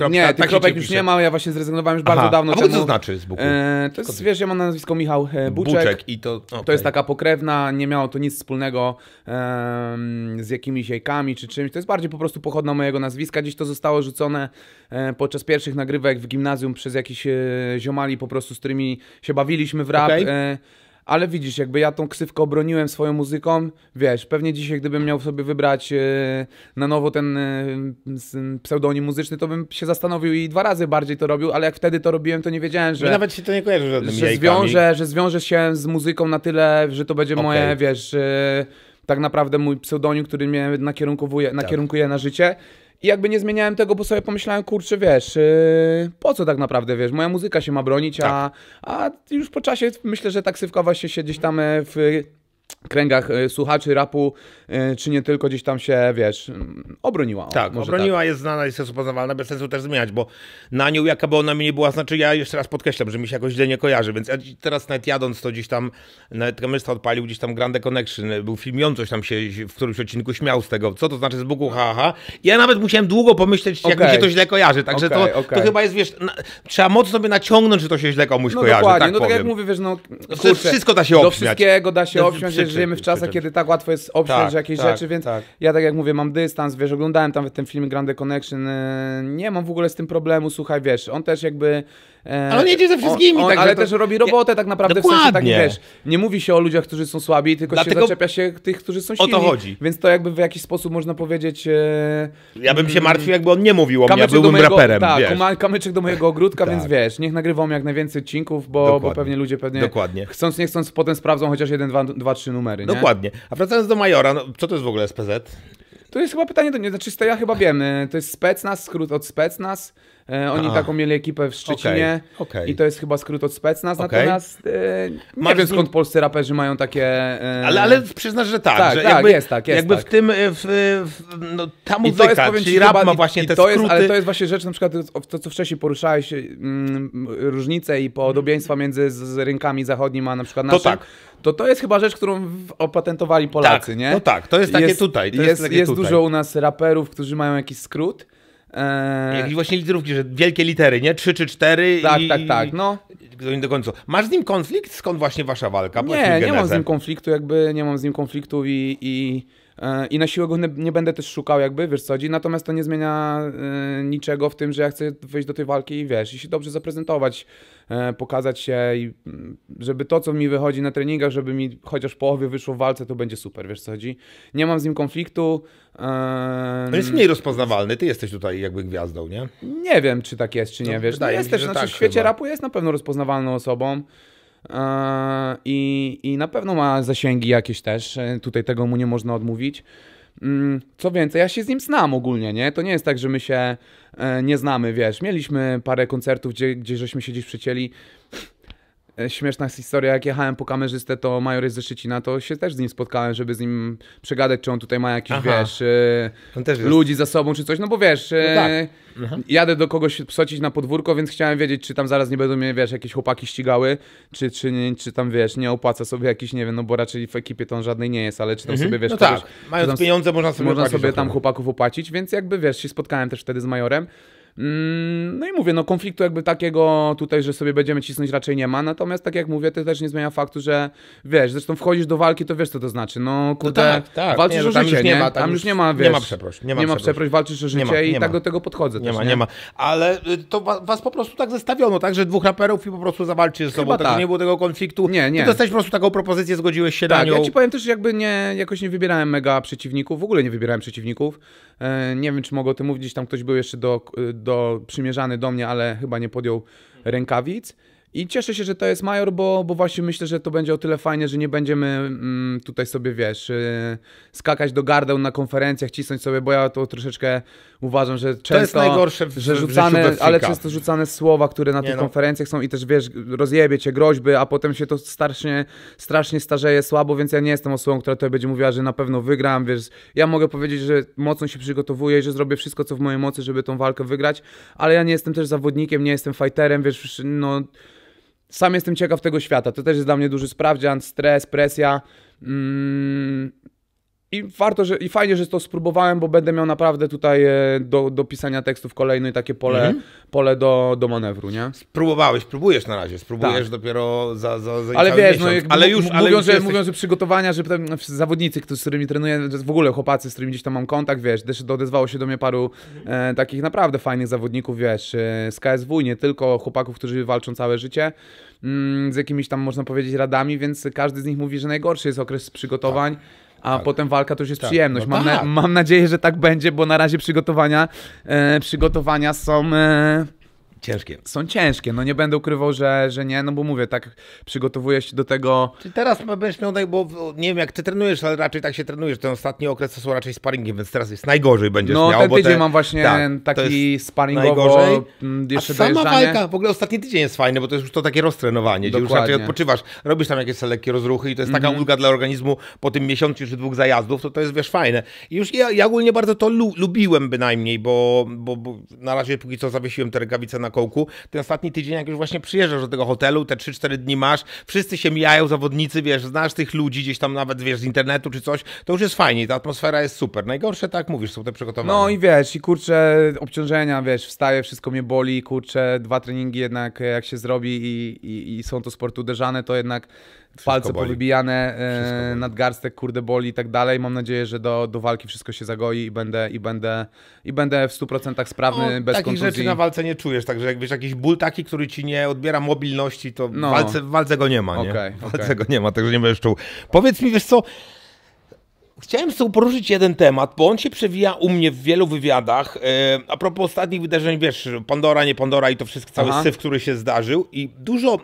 Speaker 1: Nie, tak kropek już nie ma, ja właśnie zrezygnowałem już bardzo dawno. A temu. co znaczy z Buku? E, to jest,
Speaker 2: wiesz, ja mam nazwisko Michał e, Buczek. Buczek i to... Okay. To jest taka pokrewna, nie miało to nic wspólnego z jakimiś jajkami czy czymś. To jest bardziej po prostu pochodna mojego nazwiska. Dziś to zostało rzucone e, podczas pierwszych nagrywek w gimnazjum przez jakichś e, ziomali po prostu, z którymi się bawiliśmy w rap. Okay. Ale widzisz, jakby ja tą ksywkę obroniłem swoją muzyką, wiesz, pewnie dzisiaj gdybym miał sobie wybrać e, na nowo ten e, pseudonim muzyczny, to bym się zastanowił i dwa razy bardziej to robił, ale jak wtedy to robiłem, to nie wiedziałem, no że... Ja nawet się to nie kojarzy żadnym że zwiążę, że zwiążę się z muzyką na tyle, że to będzie okay. moje, wiesz e, tak naprawdę mój pseudonim, który mnie nakierunkowuje, tak. nakierunkuje na życie. I jakby nie zmieniałem tego, bo sobie pomyślałem, kurczę, wiesz, yy, po co tak naprawdę, wiesz, moja muzyka się ma bronić, a, tak. a już po czasie myślę, że taksywka właśnie się gdzieś tam e, w
Speaker 1: kręgach e, słuchaczy rapu Y, czy nie tylko gdzieś tam się, wiesz, mm, obroniła. tak, obroniła, tak. jest znana, jest rozpoznawalna, bez sensu też zmieniać, bo na nią, jaka by ona mi nie była, znaczy ja jeszcze raz podkreślam, że mi się jakoś źle nie kojarzy, więc ja teraz nawet jadąc to gdzieś tam, nawet kamerzysta odpalił gdzieś tam Grande Connection, był film, coś tam się w którymś odcinku śmiał z tego, co to znaczy z Buku, haha. Ja nawet musiałem długo pomyśleć, jak mi się to źle kojarzy, także okay, to, okay. to chyba jest, wiesz, na, trzeba mocno sobie naciągnąć, że to się źle komuś no, kojarzy. Dokładnie, tak no tak jak mówię, wiesz, no kurczę, wszystko da się obśmiać. Do wszystkiego da się obśmiać, że żyjemy w czasach, kiedy tak łatwo jest obśmiać, tak jakieś tak, rzeczy, więc tak.
Speaker 2: ja tak jak mówię, mam dystans, wiesz, oglądałem tam ten film Grande Connection, e, nie mam w ogóle z tym problemu, słuchaj, wiesz, on też jakby... E, ale on jedzie ze wszystkimi. On, on, tak, ale to... też robi robotę tak naprawdę, Dokładnie. w sensie tak, wiesz, nie mówi się o ludziach, którzy są słabi, tylko Dlatego... się zaczepia się tych, którzy są silni. O to chodzi. Więc to jakby w jakiś sposób można powiedzieć... E, ja bym się mm, martwił, jakby on nie mówił o mnie, ja byłbym mojego, raperem, Tak, wiesz. kamyczek do mojego ogródka, więc tak. wiesz, niech nagrywam jak najwięcej odcinków, bo, bo pewnie ludzie pewnie Dokładnie. chcąc, nie chcąc, potem sprawdzą chociaż jeden, dwa, dwa trzy numery, nie? Dokładnie. A wracając do Majora, no, co to jest w ogóle SPZ? To jest chyba pytanie do niej, znaczy to ja chyba wiem. Y, to jest nas, skrót od nas. E, oni A. taką mieli ekipę w Szczecinie okay. Okay. i to jest chyba skrót od Specnaz, okay. natomiast e, nie Masz wiem skąd nim... polscy raperzy mają takie...
Speaker 1: E... Ale, ale przyznasz, że tak. Tak, że tak jakby, jest tak. Jest jakby tak. E, w tym, e, w,
Speaker 2: w, no,
Speaker 1: ta muzyka, I to jest, czyli rap ma właśnie i, te i to skróty. Jest, ale to
Speaker 2: jest właśnie rzecz, na przykład to, co wcześniej poruszałeś, mm, różnice i podobieństwa między z, z rynkami zachodnimi, a na przykład naszym. To tak to to jest chyba rzecz, którą opatentowali Polacy, tak, nie? No tak, to jest takie jest, tutaj. To jest, jest, jest, tutaj. dużo u nas raperów,
Speaker 1: którzy mają jakiś skrót, Eee... Jakieś właśnie literówki, że wielkie litery, nie? Trzy czy cztery Tak, i... tak, tak, no. Do końca. Masz z nim konflikt? Skąd właśnie wasza walka? Nie, nie mam z nim konfliktu,
Speaker 2: jakby nie mam z nim konfliktu i... i E, i na siłę go nie, nie, będę też szukał jakby, wiesz co, natomiast to nie zmienia e, niczego w tym, że ja chcę wejść do tej walki i wiesz, i się dobrze zaprezentować, e, pokazać się i mm, żeby to, co mi wychodzi na treningach, żeby mi chociaż połowie wyszło w walce, to będzie super, wiesz co chodzi. Nie mam z nim konfliktu. On jest mniej
Speaker 1: rozpoznawalny, ty jesteś tutaj jakby gwiazdą, nie?
Speaker 2: Nie wiem, czy tak jest, czy nie, no, wiesz. No, jest też, znaczy, tak w świecie chyba. rapu jest na pewno rozpoznawalną osobą. E, I, I na pewno ma zasięgi jakieś też. E, tutaj tego mu nie można odmówić. Mm, co więcej, ja się z nim znam ogólnie, nie? To nie jest tak, że my się e, nie znamy, wiesz. Mieliśmy parę koncertów, gdzie, gdzie żeśmy się gdzieś przycięli. E, śmieszna historia, jak jechałem po kamerzystę, to major jest ze Szczecina, to się też z nim spotkałem, żeby z nim przegadać, czy on tutaj ma jakiś, Aha. wiesz, e, ludzi za sobą, czy coś, no bo wiesz, e, no tak. Mhm. jadę do kogoś psocić na podwórko, więc chciałem wiedzieć, czy tam zaraz nie będą mnie, wiesz, jakieś chłopaki ścigały, czy, czy, nie, czy tam, wiesz, nie opłaca sobie jakiś, nie wiem, no bo raczej w ekipie to on żadnej nie jest, ale czy tam mhm. sobie, wiesz, no tak. kogoś, tak, mając tam, pieniądze można sobie, można sobie tam chłopaków opłacić, więc jakby, wiesz, się spotkałem też wtedy z majorem, Mm, no i mówię, no konfliktu jakby takiego tutaj, że sobie będziemy cisnąć raczej nie ma, natomiast tak jak mówię, to też nie zmienia faktu, że wiesz, zresztą wchodzisz do walki, to wiesz co to znaczy, no, no kurde, no tak, tak. walczysz nie, o no, życie, nie? Ma, tam, tam już, nie ma, wiesz. Nie ma przeproś, nie ma, nie ma przeproś, walczysz o życie tak ma, i ma. tak do tego podchodzę. Nie też, ma, nie? nie? ma,
Speaker 1: ale y, to was po prostu tak zestawiono, tak, że dwóch raperów i po prostu zawalczysz ze sobą, tak. nie było tego konfliktu. Nie, nie. Ty dostałeś po prostu taką propozycję, zgodziłeś się tak, na nią. ja ci
Speaker 2: powiem też jakby nie, jakoś nie wybierałem mega przeciwników, w ogóle nie wybierałem przeciwników, e, nie wiem czy mogę o tym mówić, tam ktoś był jeszcze do, y, do, przymierzany do mnie, ale chyba nie podjął rękawic. I cieszę się, że to jest major, bo, bo właśnie myślę, że to będzie o tyle fajnie, że nie będziemy mm, tutaj sobie, wiesz, yy, skakać do gardeł na konferencjach, cisnąć sobie, bo ja to troszeczkę Uważam, że często. To jest w, że rzucane, w Ale często rzucane słowa, które na tych no. konferencjach są i też wiesz, rozjebie cię groźby, a potem się to strasznie, strasznie starzeje słabo, więc ja nie jestem osobą, która tutaj będzie mówiła, że na pewno wygram. Wiesz, ja mogę powiedzieć, że mocno się przygotowuję i że zrobię wszystko, co w mojej mocy, żeby tą walkę wygrać, ale ja nie jestem też zawodnikiem, nie jestem fighterem, wiesz, no. Sam jestem ciekaw tego świata. To też jest dla mnie duży sprawdzian, stres, presja. Mm, i warto, że i fajnie, że to spróbowałem, bo będę miał naprawdę tutaj e, do, do pisania tekstów kolejny takie pole, mhm. pole do, do manewru, nie? Spróbowałeś,
Speaker 1: próbujesz na razie, spróbujesz tak. dopiero za, za, za Ale wiesz, miesiąc. no, ale już, mówią, już że, jesteś... mówią, że
Speaker 2: przygotowania, że zawodnicy, którzy, z którymi trenuję, w ogóle chłopacy, z którymi gdzieś tam mam kontakt, wiesz, też odezwało się do mnie paru e, takich naprawdę fajnych zawodników, wiesz, e, z KSW, nie tylko chłopaków, którzy walczą całe życie, mm, z jakimiś tam, można powiedzieć, radami, więc każdy z nich mówi, że najgorszy jest okres przygotowań. Tak a tak. potem walka to już jest tak. przyjemność. No mam, tak. na, mam nadzieję, że tak będzie, bo na razie przygotowania, e, przygotowania są. E, Ciężkie. Są ciężkie, no nie będę ukrywał, że, że nie, no bo mówię, tak przygotowuję się do tego.
Speaker 1: Czy teraz będziesz miał, bo nie wiem jak ty trenujesz, ale raczej tak się trenujesz, ten ostatni okres to są raczej sparringi, więc teraz jest najgorzej będziesz no, miał. No ten tydzień te... mam właśnie tak, taki sparingowo, najgorzej. Mm, jeszcze A sama walka, w ogóle ostatni tydzień jest fajny, bo to jest już to takie roztrenowanie, Dokładnie. gdzie już raczej odpoczywasz, robisz tam jakieś lekkie rozruchy i to jest taka mm -hmm. ulga dla organizmu po tym miesiącu czy dwóch zajazdów, to to jest wiesz fajne. I już ja, ja ogólnie bardzo to lu lubiłem bynajmniej, bo, bo, bo na razie póki co zawiesiłem te rękawice na na kołku. Ten ostatni tydzień, jak już właśnie przyjeżdżasz do tego hotelu, te 3-4 dni masz, wszyscy się mijają, zawodnicy, wiesz, znasz tych ludzi gdzieś tam nawet, wiesz, z internetu czy coś, to już jest fajnie, ta atmosfera jest super. Najgorsze, tak mówisz, są te przygotowania. No i
Speaker 2: wiesz, i kurczę, obciążenia, wiesz, wstaję, wszystko mnie boli, kurczę, dwa treningi jednak, jak się zrobi i, i, i są to sporty uderzane, to jednak palce boli. powybijane, e, nadgarstek, kurde boli i tak dalej. Mam nadzieję, że do, do walki wszystko się zagoi i będę, i będę, i będę w 100% sprawny, no, bez takich kontuzji. rzeczy na
Speaker 1: walce nie czujesz, także jak wiesz, jakiś ból taki, który ci nie odbiera mobilności, to no. w, walce, w walce go nie ma, nie? w walce okay. go nie ma, także nie będziesz czuł. Powiedz mi, wiesz co, Chciałem sobie poruszyć jeden temat, bo on się przewija u mnie w wielu wywiadach. E, a propos ostatnich wydarzeń, wiesz, Pandora, nie Pandora i to wszystko, cały Aha. syf, który się zdarzył. I dużo e,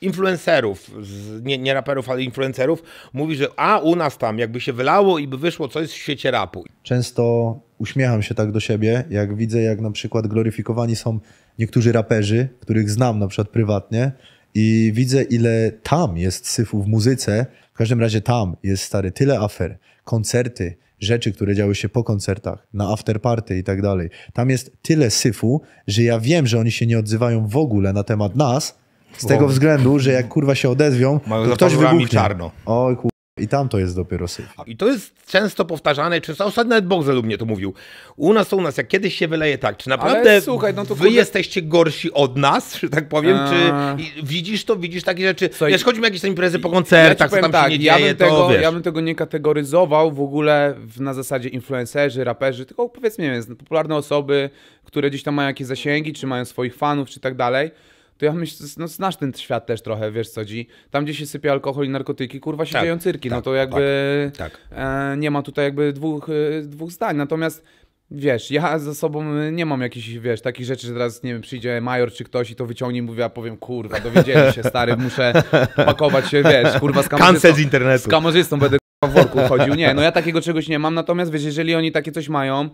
Speaker 1: influencerów, z, nie, nie raperów, ale influencerów, mówi, że a u nas tam jakby się wylało i by wyszło coś w świecie rapu.
Speaker 2: Często uśmiecham się tak do siebie, jak widzę, jak na przykład gloryfikowani są niektórzy raperzy, których znam na przykład prywatnie i widzę, ile tam jest syfu w muzyce. W każdym razie tam jest stary tyle afer, koncerty, rzeczy, które działy się po koncertach, na afterparty i tak dalej. Tam jest tyle syfu, że ja wiem, że oni się nie odzywają w ogóle na temat nas, z tego względu, że jak kurwa się odezwią, Mają to ktoś wybuchnie. czarno. Oj i tam to jest dopiero syf.
Speaker 1: I to jest często powtarzane, czy ostatnio nawet Bogzel lub mnie to mówił. U nas to u nas, jak kiedyś się wyleje tak, czy naprawdę Ale, słuchaj, no wy kurde... jesteście gorsi od nas, że tak powiem, czy widzisz to, widzisz takie rzeczy. Słuchaj, wiesz, chodzi mi jakieś tam imprezy po koncertach, ja co tam tak, się nie ja dzieje, tego, to wiesz. Ja
Speaker 2: bym tego nie kategoryzował w ogóle w, na zasadzie influencerzy, raperzy, tylko powiedzmy, nie wiem, popularne osoby, które gdzieś tam mają jakieś zasięgi, czy mają swoich fanów, czy tak dalej to ja myślę, no znasz ten świat też trochę, wiesz co dzi. Tam, gdzie się sypie alkohol i narkotyki, kurwa się tak, dzieją cyrki, no tak, no to jakby tak, tak. E, nie ma tutaj jakby dwóch, e, dwóch zdań. Natomiast Wiesz, ja ze sobą e, nie mam jakichś, wiesz, takich rzeczy, że teraz, nie wiem, przyjdzie major czy ktoś i to wyciągnie i mówi, a powiem, kurwa, dowiedzieli się, stary, muszę pakować się, wiesz, kurwa, z kamerzystą. z internetu. Z kamerzystą będę w worku chodził. Nie, no ja takiego czegoś nie mam, natomiast, wiesz, jeżeli oni takie coś mają,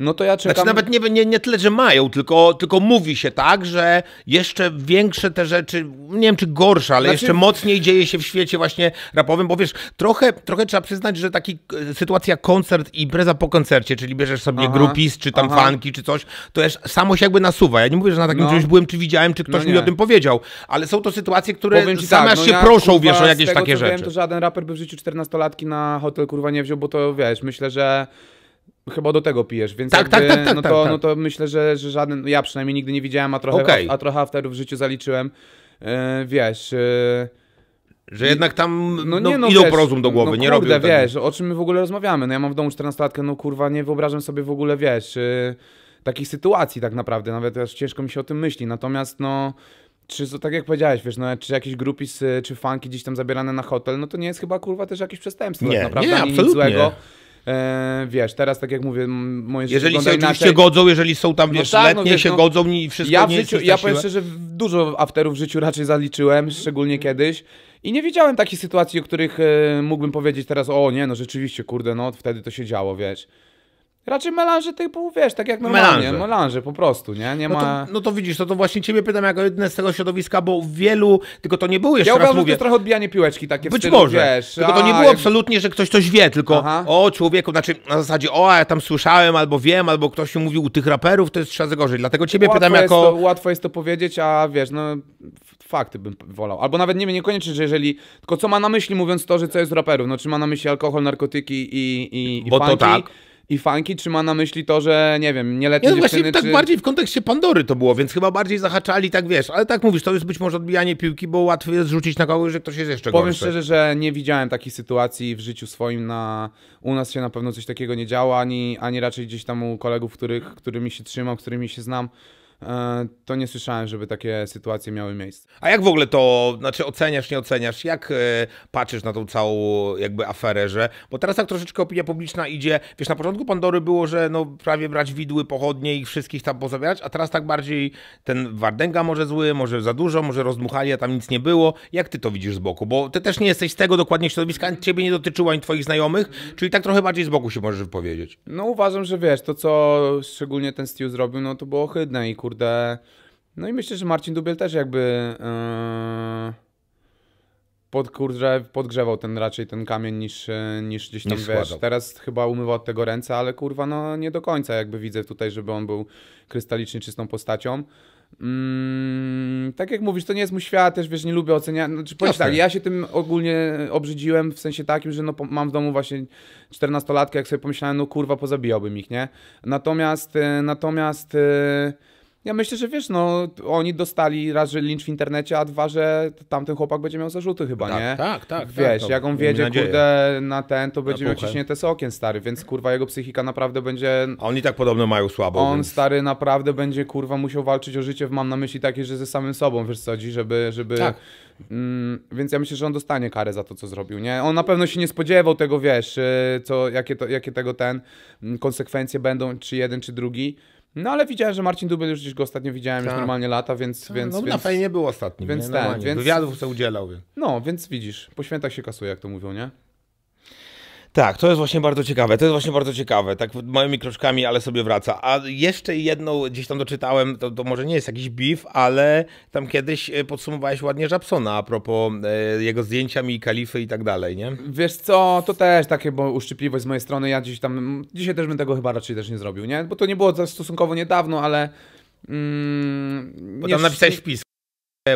Speaker 1: no to ja czekam. Znaczy nawet nie, nie, nie tyle, że mają, tylko, tylko mówi się tak, że jeszcze większe te rzeczy, nie wiem czy gorsze, ale znaczy... jeszcze mocniej dzieje się w świecie właśnie rapowym, bo wiesz, trochę, trochę trzeba przyznać, że taki e, sytuacja koncert i impreza po koncercie, czyli bierzesz sobie aha, grupis, czy tam aha. fanki, czy coś, to jest samo się jakby nasuwa. Ja nie mówię, że na takim no. czymś byłem, czy widziałem, czy ktoś no mi o tym powiedział, ale są to sytuacje, które same tak, no się ja, proszą, kurwa, wiesz, o jakieś tego, takie rzeczy. Wiem, to
Speaker 2: żaden raper by w życiu 14-latki na hotel kurwa nie wziął, bo to wiesz, myślę, że Chyba do tego pijesz, więc tak, tak jakby, tak, tak, no tak, no, to, tak. no to myślę, że, że żaden, no ja przynajmniej nigdy nie widziałem, a trochę, okay. a, a, trochę afterów w życiu zaliczyłem, yy, wiesz... Yy, że jednak tam no, no, nie, no, idą porozum do głowy, no, nie kurde, robią tego. wiesz, o czym my w ogóle rozmawiamy, no ja mam w domu 14-latkę, no kurwa, nie wyobrażam sobie w ogóle, wiesz, yy, takich sytuacji tak naprawdę, nawet aż ciężko mi się o tym myśli, natomiast no czy tak jak powiedziałeś, wiesz, no, czy jakieś grupisy, czy fanki gdzieś tam zabierane na hotel, no to nie jest chyba kurwa też jakieś przestępstwo, tak nie, tak naprawdę, nie, absolutnie. nic złego. E, wiesz, teraz tak jak mówię, moje życie Jeżeli się oczywiście godzą, jeżeli
Speaker 1: są tam, no wiesz, tak, no tak, letnie no, wiesz, się no, godzą i wszystko ja w nie życiu, Ja powiem szczerze,
Speaker 2: dużo afterów w życiu raczej zaliczyłem, szczególnie kiedyś. I nie widziałem takich sytuacji, o których e, mógłbym powiedzieć teraz, o nie, no rzeczywiście, kurde, no wtedy to się działo, wiesz. Raczej melanże typu, wiesz, tak jak normalnie, melanże, melanże po prostu, nie? nie no ma... no, to,
Speaker 1: no to widzisz, to właśnie ciebie pytam jako jedne z tego środowiska, bo wielu, tylko to nie było jeszcze, ja raz uważam, mówię... to trochę odbijanie piłeczki takie Być stylu, może, wiesz, tylko to nie było absolutnie, że ktoś coś wie, tylko aha. o człowieku, znaczy na zasadzie o, a ja tam słyszałem, albo wiem, albo ktoś mi mówił u tych raperów, to jest trzeba gorzej, dlatego ciebie łatwo pytam jako... To,
Speaker 2: łatwo jest to powiedzieć, a wiesz, no fakty bym wolał, albo nawet nie wiem, niekoniecznie, że jeżeli, tylko co ma na myśli mówiąc to, że co jest raperów, no czy ma na myśli alkohol, narkotyki i, i, i Bo funky, to tak i Funky czy ma na myśli to, że nie wiem, nie leci. no właśnie tak czy... bardziej
Speaker 1: w kontekście Pandory to było, więc chyba bardziej zahaczali, tak wiesz, ale tak mówisz, to jest być może odbijanie piłki, bo łatwiej jest rzucić na kogoś, że ktoś jest jeszcze Powiem gorszy. szczerze,
Speaker 2: że nie widziałem takiej sytuacji w życiu swoim na... U nas się na pewno coś takiego nie działo, ani, ani raczej gdzieś tam u kolegów, których, którymi się trzymam, którymi się znam. E, to nie słyszałem, żeby takie sytuacje
Speaker 1: miały miejsce. A jak w ogóle to, znaczy oceniasz, nie oceniasz, jak e, patrzysz na tą całą jakby aferę, że, bo teraz tak troszeczkę opinia publiczna idzie, wiesz, na początku Pandory było, że no prawie brać widły, pochodnie i wszystkich tam pozabierać, a teraz tak bardziej ten Wardęga może zły, może za dużo, może rozdmuchali, a tam nic nie było. Jak ty to widzisz z boku? Bo ty też nie jesteś z tego dokładnie środowiska, ciebie nie dotyczyło, ani twoich znajomych, czyli tak trochę bardziej z boku się możesz wypowiedzieć.
Speaker 2: No uważam, że wiesz, to co szczególnie ten Steel zrobił, no to było ohydne i kur kurde. No i myślę, że Marcin Dubiel też jakby yy, pod, kurde, podgrzewał ten raczej ten kamień niż, yy, niż gdzieś tam, wiesz, teraz chyba umywa od tego ręce, ale kurwa, no nie do końca jakby widzę tutaj, żeby on był krystalicznie czystą postacią. Mm, tak jak mówisz, to nie jest mój świat, też wiesz, nie lubię oceniać. Znaczy, powiem tak, ja się tym ogólnie obrzydziłem w sensie takim, że no, mam w domu właśnie 14 jak sobie pomyślałem, no kurwa, pozabijałbym ich, nie? Natomiast, y, natomiast. Yy, ja myślę, że wiesz, no oni dostali raz, że lincz w internecie, a dwa, że tamten chłopak będzie miał zarzuty chyba, tak, nie? Tak, tak, tak Wiesz, tak, jak on wiedzie, kurde, na ten, to będzie na miał ciśnięte sokien, stary, więc kurwa jego psychika naprawdę będzie... A oni tak
Speaker 1: podobno mają słabo. On, więc...
Speaker 2: stary, naprawdę będzie, kurwa, musiał walczyć o życie, mam na myśli takie, że ze samym sobą, wiesz co, żeby... żeby... Tak. Mm, więc ja myślę, że on dostanie karę za to, co zrobił, nie? On na pewno się nie spodziewał tego, wiesz, y, co, jakie, to, jakie tego ten mm, konsekwencje będą, czy jeden, czy drugi. No ale widziałem, że Marcin Dubiel już gdzieś go ostatnio widziałem, tak. już normalnie lata, więc... No, więc no więc, na fejmie był ostatni, więc, ten, więc Wywiadów co udzielał.
Speaker 1: Więc. No, więc widzisz, po świętach się kasuje, jak to mówią, nie? Tak, to jest właśnie bardzo ciekawe. To jest właśnie bardzo ciekawe. Tak małymi kroczkami, ale sobie wraca. A jeszcze jedną gdzieś tam doczytałem, to, to może nie jest jakiś beef, ale tam kiedyś e, podsumowałeś ładnie Żabsona a propos e, jego zdjęciami kalify i tak dalej, nie? Wiesz co, to też takie bo uszczypliwość z mojej strony. Ja dziś tam, dzisiaj też bym tego chyba raczej też nie zrobił, nie?
Speaker 2: Bo to nie było stosunkowo niedawno, ale... Mm, bo tam nie, napisałeś wpis.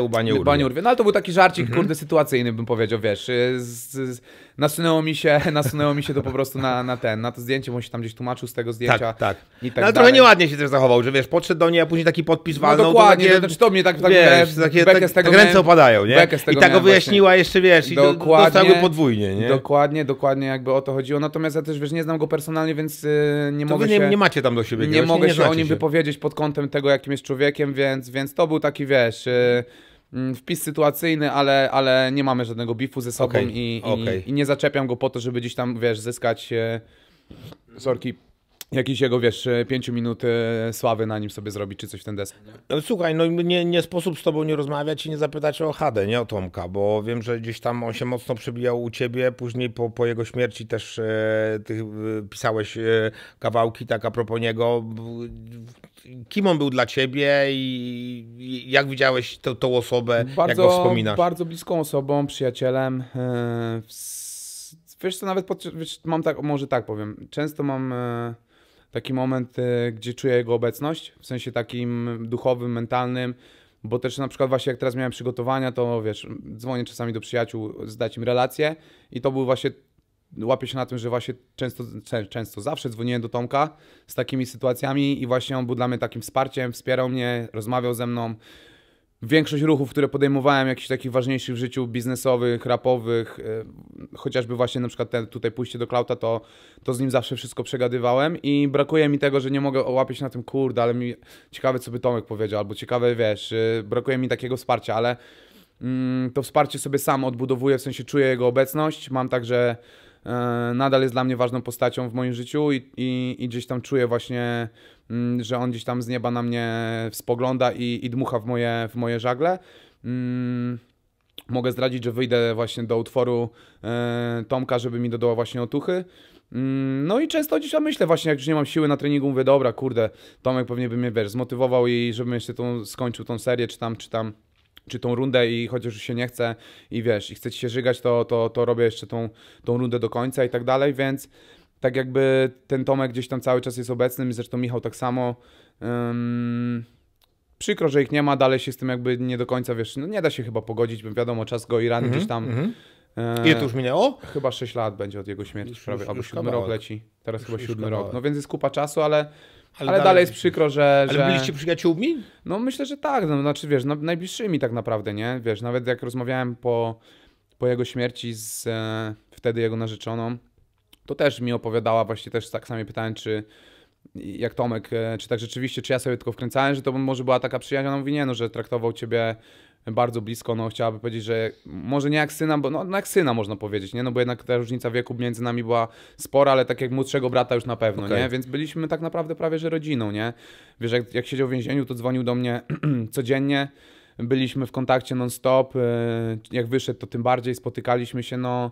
Speaker 1: Ubanie urwie. Ubanie urwie. No ale to był taki żarcik, mhm. kurde,
Speaker 2: sytuacyjny bym powiedział, wiesz, y, z, z, nasunęło mi się, nasunęło mi się to po prostu na, na ten, na to zdjęcie, bo on się tam gdzieś tłumaczył z tego tak, zdjęcia. Tak, no tak. I tak no, ale dalej. trochę
Speaker 1: nieładnie się też zachował, że wiesz, podszedł do niej, a później taki podpis no walnął. No dokładnie, to, takie, znaczy to mnie tak, tak wiesz, takie, tak, tak ręce opadają, nie? I tak go wyjaśniła właśnie. jeszcze, wiesz, i dokładnie, dostał go podwójnie, nie?
Speaker 2: Dokładnie, dokładnie jakby o to chodziło. Natomiast ja też, wiesz, nie znam go personalnie, więc y, nie to mogę nie, się... nie macie tam do siebie. Nie, nie mogę nie się o nim się. wypowiedzieć pod kątem tego, jakim jest człowiekiem, więc, więc to był taki, wiesz... Yy, Mm, wpis sytuacyjny, ale, ale nie mamy żadnego bifu ze sobą okay. I, i, okay. i, nie zaczepiam go po to, żeby gdzieś tam, wiesz, zyskać e, sorki jakiś jego, wiesz, e,
Speaker 1: pięciu minut e, sławy na nim sobie zrobić, czy coś w ten deser. No słuchaj, no nie, nie sposób z tobą nie rozmawiać i nie zapytać o Hadę, nie o Tomka, bo wiem, że gdzieś tam on się mocno przebijał u ciebie, później po, po jego śmierci też e, ty e, pisałeś e, kawałki tak a propos niego. Kim on był dla ciebie i, i jak widziałeś to tą osobę, bardzo, jak go wspominasz?
Speaker 2: Bardzo bliską osobą, przyjacielem, e, w, Wiesz co, nawet pod, wiesz, mam tak, może tak powiem. Często mam taki moment, e, gdzie czuję jego obecność, w sensie takim duchowym, mentalnym, bo też na przykład właśnie jak teraz miałem przygotowania, to wiesz, dzwonię czasami do przyjaciół, zdać im relacje i to był właśnie, łapię się na tym, że właśnie często, często, zawsze dzwoniłem do Tomka z takimi sytuacjami i właśnie on był dla mnie takim wsparciem, wspierał mnie, rozmawiał ze mną, większość ruchów, które podejmowałem, jakichś takich ważniejszych w życiu biznesowych, rapowych, e, chociażby właśnie na przykład ten, tutaj pójście do Klauta, to, to z nim zawsze wszystko przegadywałem i brakuje mi tego, że nie mogę łapać na tym, kurde, ale mi ciekawe, co by Tomek powiedział, albo ciekawe, wiesz, e, brakuje mi takiego wsparcia, ale mm, to wsparcie sobie sam odbudowuję, w sensie czuję jego obecność, mam także e, nadal jest dla mnie ważną postacią w moim życiu i, i, i gdzieś tam czuję właśnie Mm, że on gdzieś tam z nieba na mnie spogląda i, i dmucha w moje, w moje żagle. Mm, mogę zdradzić, że wyjdę właśnie do utworu e, Tomka, żeby mi dodała właśnie otuchy. Mm, no i często dzisiaj myślę właśnie, jak już nie mam siły na treningu, mówię, dobra, kurde, Tomek pewnie by mnie, wiesz, zmotywował i żebym jeszcze tą, skończył tą serię, czy tam, czy tam, czy tą rundę i chociaż już się nie chce i wiesz, i chce ci się żygać, to, to, to robię jeszcze tą, tą rundę do końca i tak dalej, więc tak jakby ten Tomek gdzieś tam cały czas jest obecny, zresztą Michał tak samo. Um, przykro, że ich nie ma, dalej się z tym jakby nie do końca, wiesz, no nie da się chyba pogodzić, bo wiadomo, czas go i rany mm -hmm, gdzieś tam... Mm -hmm. e, Ile to już minęło? Chyba 6 lat będzie od jego śmierci, już, prawie, już, albo już 7 rok leci, teraz już, chyba 7 rok, no więc jest kupa czasu, ale...
Speaker 1: Ale, ale, dalej jest przykro, że. Ale że... byliście
Speaker 2: przyjaciółmi? No myślę, że tak. No, znaczy, wiesz, no, najbliższymi tak naprawdę, nie? Wiesz, nawet jak rozmawiałem po, po jego śmierci z e, wtedy jego narzeczoną, to też mi opowiadała, właśnie też tak samo pytałem, czy jak Tomek, e, czy tak rzeczywiście, czy ja sobie tylko wkręcałem, że to może była taka przyjaźń, ona mówi, nie no, że traktował ciebie bardzo blisko, no chciałaby powiedzieć, że może nie jak syna, bo no, no jak syna można powiedzieć, nie, no bo jednak ta różnica wieku między nami była spora, ale tak jak młodszego brata już na pewno, okay. nie, więc byliśmy tak naprawdę prawie, że rodziną, nie, wiesz, jak, jak siedział w więzieniu, to dzwonił do mnie codziennie, byliśmy w kontakcie non-stop, e, jak wyszedł, to tym bardziej spotykaliśmy się, no,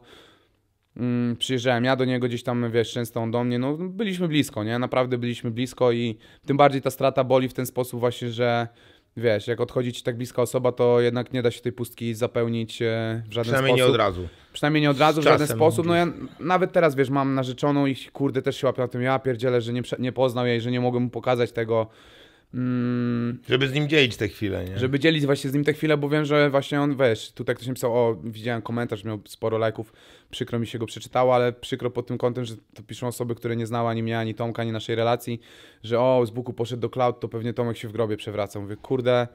Speaker 2: Mm, przyjeżdżałem ja do niego gdzieś tam, wiesz, często on do mnie, no byliśmy blisko, nie? Naprawdę byliśmy blisko i tym bardziej ta strata boli w ten sposób właśnie, że wiesz, jak odchodzi ci tak bliska osoba, to jednak nie da się tej pustki zapełnić e, w żaden Przynajmniej sposób. Przynajmniej nie od razu. Przynajmniej nie od razu, w żaden sposób. No ja nawet teraz, wiesz, mam narzeczoną i kurde też się łapię na tym, ja pierdzielę, że nie, nie poznał jej, że nie mogłem mu pokazać tego, Mm, żeby z nim dzielić te chwile, nie? Żeby dzielić właśnie z nim te chwile, bo wiem, że właśnie on, wiesz, tutaj ktoś mi pisał, o, widziałem komentarz, miał sporo lajków, przykro mi się go przeczytało, ale przykro pod tym kątem, że to piszą osoby, które nie znały ani mnie, ani Tomka, ani naszej relacji, że o, z Buku poszedł do cloud, to pewnie Tomek się w grobie przewraca. Mówię, kurde,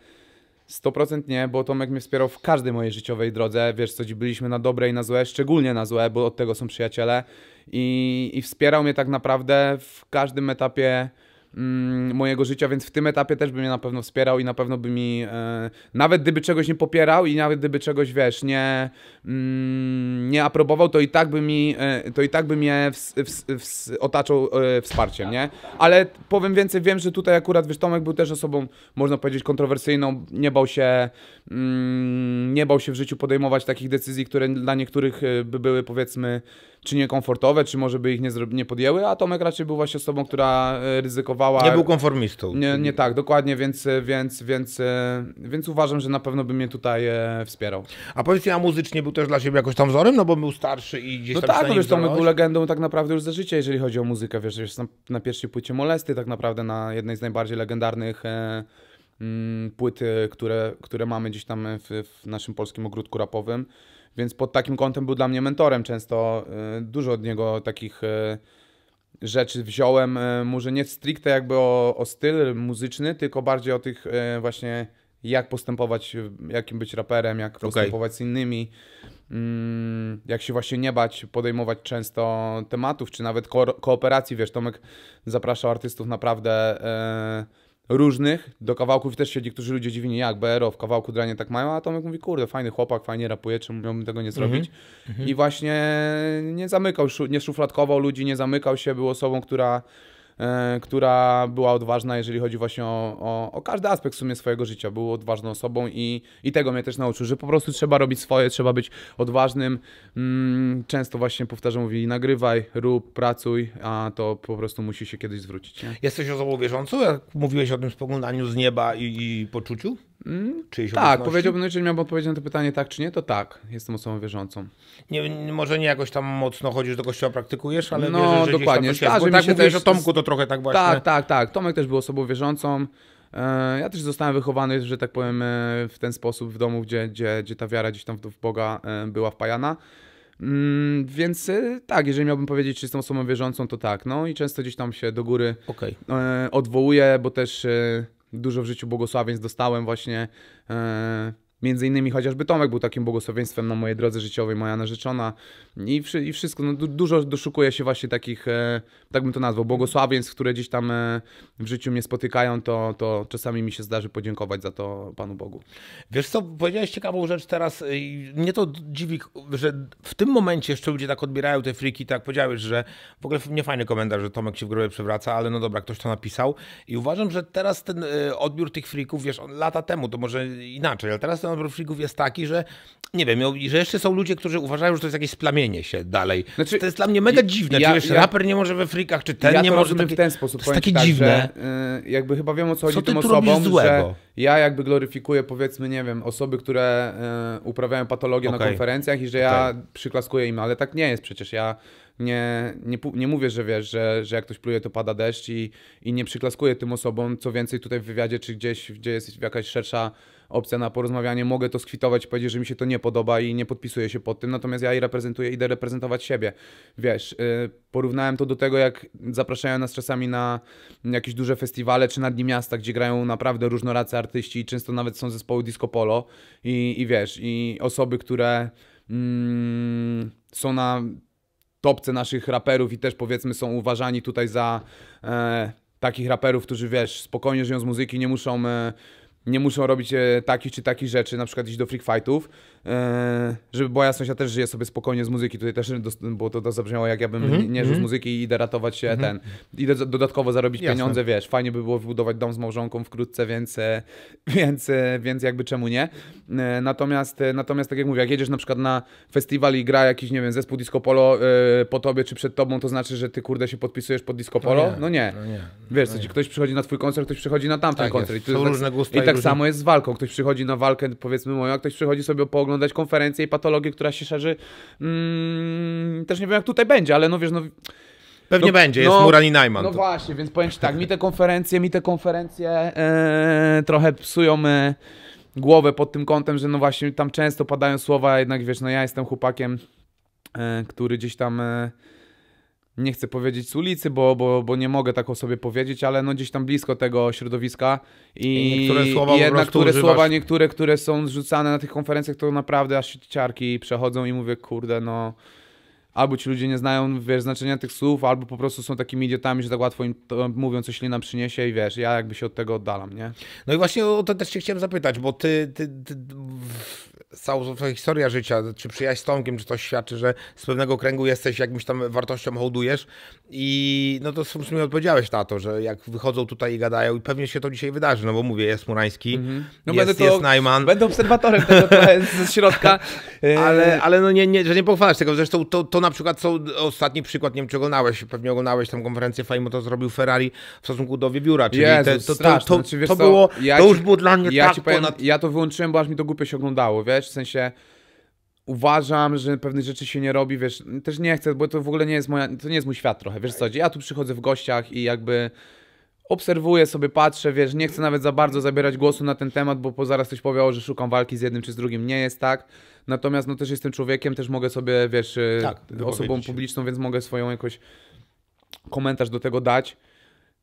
Speaker 2: 100% nie, bo Tomek mnie wspierał w każdej mojej życiowej drodze. Wiesz, co byliśmy na dobre i na złe, szczególnie na złe, bo od tego są przyjaciele. I, i wspierał mnie tak naprawdę w każdym etapie Mm, mojego życia, więc w tym etapie też by mnie na pewno wspierał i na pewno by mi, e, nawet gdyby czegoś nie popierał i nawet gdyby czegoś, wiesz, nie, mm, nie aprobował, to i tak by mi, e, to i tak by mnie otaczał e, wsparciem, nie? Ale powiem więcej, wiem, że tutaj akurat, wiesz, Tomek był też osobą, można powiedzieć, kontrowersyjną, nie bał się, mm, nie bał się w życiu podejmować takich decyzji, które dla niektórych by były, powiedzmy, czy niekomfortowe, czy może by ich nie, nie podjęły, a Tomek raczej był właśnie osobą, która e, ryzykowała. Nie był konformistą. Nie, nie tak, dokładnie, więc, e, więc, więc, e, więc uważam, że na pewno by
Speaker 1: mnie tutaj wspierał. A pozycja a muzycznie był też dla siebie jakoś tam wzorem, no bo był starszy i gdzieś no tam No tak, no wiesz, Tomek był
Speaker 2: legendą tak naprawdę już za życie, jeżeli chodzi o muzykę, wiesz, jest na, na pierwszej płycie Molesty, tak naprawdę na jednej z najbardziej legendarnych e, m, mm, płyt, które, które mamy gdzieś tam w, w naszym polskim ogródku rapowym. Więc pod takim kątem był dla mnie mentorem często. E, dużo od niego takich e, rzeczy wziąłem. E, może nie stricte jakby o, o styl muzyczny, tylko bardziej o tych właśnie jak postępować, jakim być raperem, jak postępować okay. z innymi, mm, jak się właśnie nie bać podejmować często tematów, czy nawet ko kooperacji. Wiesz, Tomek zapraszał artystów naprawdę różnych, do kawałków też się niektórzy ludzie dziwili, jak BRO w kawałku dranie tak mają, a Tomek mówi, kurde, fajny chłopak, fajnie rapuje, czemu miałbym tego nie zrobić? Mm -hmm. I właśnie nie zamykał, nie szufladkował ludzi, nie zamykał się, był osobą, która E, która była odważna, jeżeli chodzi właśnie o, o, o każdy aspekt w sumie swojego życia. Był odważną osobą i, i tego mnie też nauczył, że po prostu trzeba robić swoje, trzeba być odważnym. Mm, często właśnie powtarzam, mówili nagrywaj, rób, pracuj, a to po prostu musi się kiedyś zwrócić. Nie? Jesteś osobą wierzącą? Jak mówiłeś o tym spoglądaniu z nieba i, i poczuciu? Mm, czyjś tak, obecności? powiedziałbym,
Speaker 1: jeżeli miałbym odpowiedzieć na to pytanie tak czy nie, to
Speaker 2: tak, jestem osobą wierzącą.
Speaker 1: Nie, może nie jakoś tam mocno chodzisz do kościoła, praktykujesz, ale no, wierzę, że dokładnie. Gdzieś tam to się, tak się też, o Tomku to trochę tak właśnie. Tak, tak, tak.
Speaker 2: Tomek też był osobą wierzącą. E, ja też zostałem wychowany, że tak powiem, e, w ten sposób w domu, gdzie, gdzie, gdzie ta wiara gdzieś tam w Boga e, była wpajana. Mm, więc tak, jeżeli miałbym powiedzieć, czy jestem osobą wierzącą, to tak. No i często gdzieś tam się do góry okay. odwołuję, bo też dużo w życiu błogosławieństw dostałem właśnie. E, Między innymi chociażby Tomek był takim błogosławieństwem na mojej drodze życiowej, moja narzeczona i, i wszystko. No, dużo doszukuje się właśnie takich, e, tak bym to nazwał, błogosławieństw, które gdzieś tam e, w życiu mnie spotykają, to, to czasami mi się zdarzy podziękować za to Panu Bogu. Wiesz co,
Speaker 1: powiedziałeś ciekawą rzecz teraz. Mnie to dziwi, że w tym momencie jeszcze ludzie tak odbierają te friki, tak powiedziałeś, że w ogóle nie fajny komentarz, że Tomek się w grobie przewraca, ale no dobra, ktoś to napisał i uważam, że teraz ten e, odbiór tych frików, wiesz, lata temu to może inaczej, ale teraz często na jest taki, że nie wiem, że jeszcze są ludzie, którzy uważają, że to jest jakieś splamienie się dalej. Znaczy, to jest dla mnie mega dziwne, ja, czy wiesz, ja, raper nie może we freakach, czy ten ja nie może. Takie, w ten sposób. To jest takie tak, dziwne.
Speaker 2: Że, y, jakby chyba wiem o co, co chodzi tym osobom, złego? że ja jakby gloryfikuję powiedzmy, nie wiem, osoby, które y, uprawiają patologię okay. na konferencjach i że ja okay. przyklaskuję im, ale tak nie jest przecież. Ja nie, nie, nie mówię, że wiesz, że, że jak ktoś pluje, to pada deszcz i, i nie przyklaskuję tym osobom. Co więcej, tutaj w wywiadzie, czy gdzieś, gdzie jest jakaś szersza opcja na porozmawianie, mogę to skwitować, powiedzieć, że mi się to nie podoba i nie podpisuję się pod tym, natomiast ja i reprezentuję, idę reprezentować siebie. Wiesz, y, porównałem to do tego, jak zapraszają nas czasami na jakieś duże festiwale czy na dni miasta, gdzie grają naprawdę różnoracy artyści i często nawet są zespoły disco polo i, i wiesz, i osoby, które mm, są na topce naszych raperów i też powiedzmy są uważani tutaj za e, takich raperów, którzy wiesz, spokojnie żyją z muzyki, nie muszą e, nie muszą robić e, takich czy takich rzeczy, na przykład iść do freak fightów, E, żeby była jasność, ja też żyję sobie spokojnie z muzyki, tutaj też, bo to, to zabrzmiało jak ja bym mm -hmm. nie żył z mhm. muzyki i idę ratować się mm -hmm. ten, idę dodatkowo zarobić Jasne. pieniądze, wiesz, fajnie by było wybudować dom z małżonką wkrótce, więc, e, więc, e, więc jakby czemu nie. Natomiast, natomiast tak jak mówię, jak jedziesz na przykład na festiwal i gra jakiś, nie wiem, zespół disco polo po tobie czy przed tobą, to znaczy, że ty kurde się podpisujesz pod disco no polo? No nie. No nie. No nie. Wiesz, no nie. ktoś przychodzi na twój koncert, ktoś przychodzi na tamten tak koncert. Jest. Są tak I różne tak, I, i tak różne... samo jest z walką. Ktoś przychodzi na walkę, powiedzmy moją, a ktoś przychodzi sobie pooglądać oglądać konferencję i patologię, która się szerzy. Mm, też nie wiem, jak tutaj będzie, ale no wiesz, no. Pewnie no, będzie, jest no, i Najman. No to. właśnie, więc powiem Ci tak, mi te konferencje, mi te konferencje e, trochę psują. Yy, głowę pod tym kątem, że no właśnie tam często padają słowa, jednak wiesz, no ja jestem chłopakiem, e, który gdzieś tam nie chcę powiedzieć z ulicy, bo, bo, bo nie mogę tak o sobie powiedzieć, ale no gdzieś tam blisko tego środowiska i, I niektóre słowa i jednak które słowa, niektóre, które są zrzucane na tych konferencjach, to naprawdę aż ciarki przechodzą i mówię, kurde, no albo ci ludzie nie znają, wiesz, znaczenia tych słów, albo po prostu są takimi idiotami, że tak łatwo im to mówią, coś nam przyniesie
Speaker 1: i wiesz, ja jakby się od tego oddalam, nie? No i właśnie o to też się chciałem zapytać, bo ty, ty, ty cała historia życia, czy przyjaźń z Tomkiem, czy to świadczy, że z pewnego kręgu jesteś, jakimś tam wartością hołdujesz i no to w sumie odpowiedziałeś na to, że jak wychodzą tutaj i gadają i pewnie się to dzisiaj wydarzy, no bo mówię, jest Murański, mm -hmm. no jest, będę to, jest Najman. Będę obserwatorem tego trochę z środka. E, ale, e, ale no nie, nie, że nie pochwalasz tego, zresztą to, to na przykład są ostatni przykład, nie wiem czy oglądałeś, pewnie oglądałeś tam konferencję Fajmo, to zrobił Ferrari w stosunku do Wiewióra, czyli Jezus, te, to, to, to, znaczy, to, to było, ja to już było dla mnie ja tak ponad... Ja to wyłączyłem, bo aż mi to głupio się
Speaker 2: oglądało, wiesz? w sensie uważam, że pewnych rzeczy się nie robi, wiesz, też nie chcę, bo to w ogóle nie jest moja, to nie jest mój świat trochę, wiesz co, ja tu przychodzę w gościach i jakby obserwuję sobie, patrzę, wiesz, nie chcę nawet za bardzo zabierać głosu na ten temat, bo po zaraz ktoś powie, o, że szukam walki z jednym czy z drugim, nie jest tak, natomiast no też jestem człowiekiem, też mogę sobie, wiesz, tak, y, osobą publiczną, więc mogę swoją jakoś komentarz do tego dać,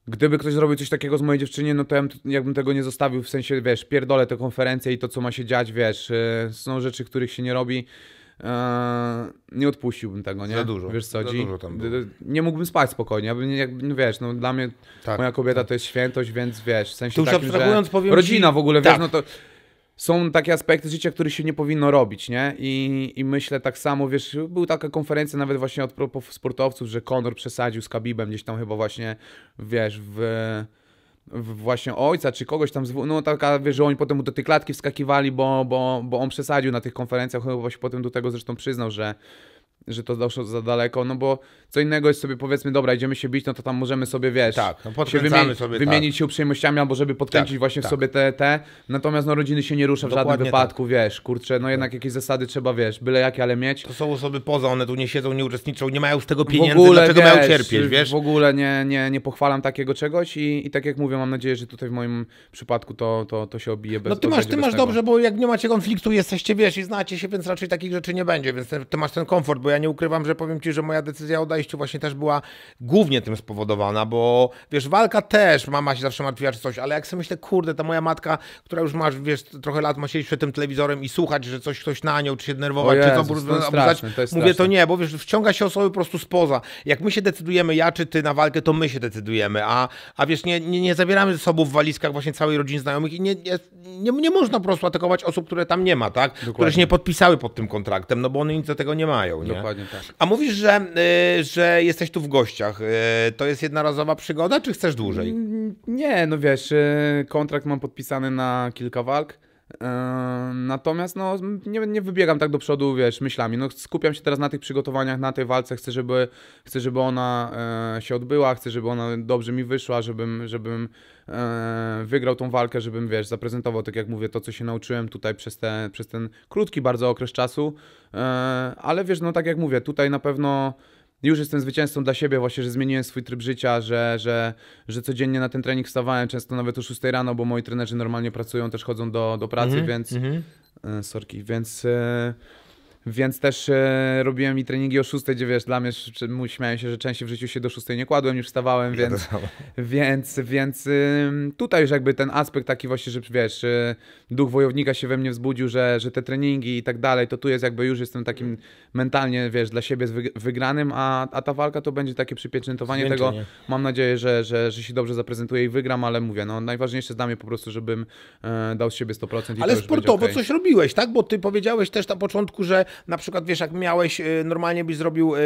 Speaker 2: Gdyby ktoś zrobił coś takiego z mojej dziewczynie, no to ja bym, jakbym tego nie zostawił, w sensie, wiesz, pierdolę te konferencje i to, co ma się dziać, wiesz, y, są rzeczy, których się nie robi. E, nie odpuściłbym tego, nie? Za dużo. Wiesz co, za dużo tam było. nie mógłbym spać spokojnie, ja bym, jak, no wiesz, no dla mnie tak, moja kobieta tak. to jest świętość, więc wiesz, w sensie tu już takim, że powiem rodzina ci... w ogóle, tak. wiesz, no to są takie aspekty życia, których się nie powinno robić, nie? I, I myślę tak samo, wiesz, była taka konferencja nawet właśnie od sportowców, że Conor przesadził z Kabibem gdzieś tam chyba właśnie, wiesz, w, w właśnie ojca czy kogoś tam, no taka, wiesz, że oni potem do tej klatki wskakiwali, bo, bo, bo on przesadził na tych konferencjach, chyba właśnie potem do tego zresztą przyznał, że, że to doszło za daleko, no bo co innego jest sobie powiedzmy, dobra, idziemy się bić, no to tam możemy sobie, wiesz, tak, no się wymieni sobie, wymienić tak. się uprzejmościami albo żeby podkręcić tak, właśnie tak. w sobie te, te. Natomiast no rodziny się nie rusza w Dokładnie żadnym wypadku, tak. wiesz, kurczę, no jednak tak. jakieś zasady trzeba, wiesz, byle jakie, ale mieć. To są osoby poza, one tu nie siedzą, nie uczestniczą, nie
Speaker 1: mają z tego pieniędzy, w ogóle, dlaczego wiesz, mają cierpieć, wiesz?
Speaker 2: W ogóle nie, nie, nie pochwalam takiego czegoś i, i tak jak mówię, mam nadzieję, że tutaj w moim przypadku to, to, to się obije bez No ty masz, ty masz dobrze,
Speaker 1: bo jak nie macie konfliktu, jesteście, wiesz, i znacie się, więc raczej takich rzeczy nie będzie, więc ty masz ten komfort, bo ja nie ukrywam, że powiem ci, że moja decyzja oddaje właśnie też była głównie tym spowodowana, bo wiesz, walka też, mama się zawsze martwiła czy coś, ale jak sobie myślę, kurde, ta moja matka, która już ma, wiesz, trochę lat ma siedzieć przed tym telewizorem i słuchać, że coś ktoś na nią, czy się denerwować, czy co, to, obudzać, to mówię, straszne. to nie, bo wiesz, wciąga się osoby po prostu spoza. Jak my się decydujemy, ja czy ty na walkę, to my się decydujemy, a, a wiesz, nie, nie, nie zabieramy ze sobą w walizkach właśnie całej rodziny znajomych i nie, nie, nie, nie można po prostu atakować osób, które tam nie ma, tak? Dokładnie. Które się nie podpisały pod tym kontraktem, no bo one nic do tego nie mają, nie? Dokładnie tak. A mówisz, że, y, że jesteś tu w gościach. E, to jest jednorazowa przygoda, czy chcesz dłużej? Mm,
Speaker 2: nie, no wiesz, e, kontrakt mam podpisany na kilka walk. E, natomiast no, nie, nie wybiegam tak do przodu, wiesz, myślami. No, skupiam się teraz na tych przygotowaniach, na tej walce. Chcę, żeby, chcę, żeby ona się odbyła, chcę, żeby ona dobrze mi wyszła, żebym, żebym wygrał tą walkę, żebym, wiesz, zaprezentował, tak jak mówię, to, co się nauczyłem tutaj przez, te, przez ten krótki bardzo okres czasu. ale wiesz, no tak jak mówię, tutaj na pewno już jestem zwycięzcą dla siebie właśnie, że zmieniłem swój tryb życia, że, że, że codziennie na ten trening wstawałem, często nawet o 6 rano, bo moi trenerzy normalnie pracują, też chodzą do, do pracy, mm -hmm. więc... Mm -hmm. Sorki, więc... E, więc też e, robiłem i treningi o 6, gdzie wiesz, dla mnie śmiałem się, że częściej w życiu się do 6 nie kładłem niż wstawałem, ja więc, więc, y, tutaj już jakby ten aspekt taki właśnie, że wiesz, y, duch wojownika się we mnie wzbudził, że, że te treningi i tak dalej, to tu jest jakby już jestem takim mhm. mentalnie, wiesz, dla siebie wygranym, a, a ta walka to będzie takie przypieczętowanie tego. Mam nadzieję, że, że, że się dobrze zaprezentuję i wygram, ale mówię, no najważniejsze dla mnie po prostu, żebym e, dał z siebie 100%. I ale sportowo okay. coś
Speaker 1: robiłeś, tak? Bo ty powiedziałeś też na początku, że na przykład wiesz, jak miałeś, y, normalnie byś zrobił y,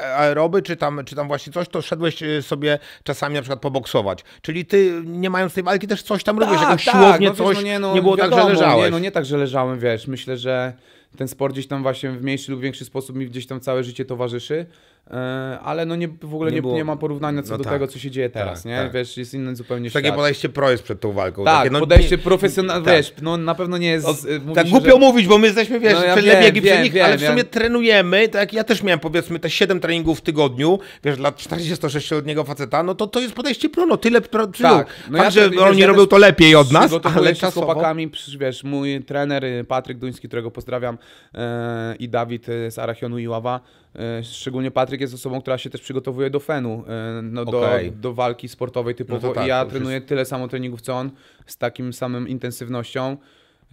Speaker 1: aeroby, czy tam, czy tam właśnie coś, to szedłeś y, sobie czasami na przykład poboksować. Czyli ty, nie mając tej walki, też coś tam robisz, tak, jakąś tak, siłownię, no, no coś, no nie, no, nie było wiadomo, tak, że leżałeś. Nie, no nie tak, że leżałem, wiesz,
Speaker 2: myślę, że ten sport gdzieś tam właśnie w mniejszy lub większy sposób mi gdzieś tam całe życie towarzyszy. E, ale no nie, w ogóle nie, nie, nie porównania co no do tak. tego, co się dzieje tak, teraz, tak, nie? Tak. Wiesz, jest inny zupełnie świat. Takie podejście pro jest przed tą walką. Tak, takie, no, podejście profesjonalne, wiesz, tak. no
Speaker 1: na pewno nie jest... O, no, y, tak się, głupio że... mówić, bo my jesteśmy, wiesz, no, ja lebiegi wiem, nich, wiem, ale w sumie trenujemy, tak, ja też miałem powiedzmy te 7 treningów w tygodniu, wiesz, dla 46-letniego faceta, no to to jest podejście pro, no tyle pro, tak, no, no ja, że oni robią to lepiej od nas, ale czasowo... z chłopakami, wiesz, mój trener y, Patryk
Speaker 2: Duński, którego pozdrawiam, e, i Dawid y, z Arachionu Ława, E, szczególnie Patryk jest osobą, która się też przygotowuje do fenu, e, no okay. do, do walki sportowej typowo. No tak, I ja trenuję jest... tyle samo treningów co on, z takim samym intensywnością.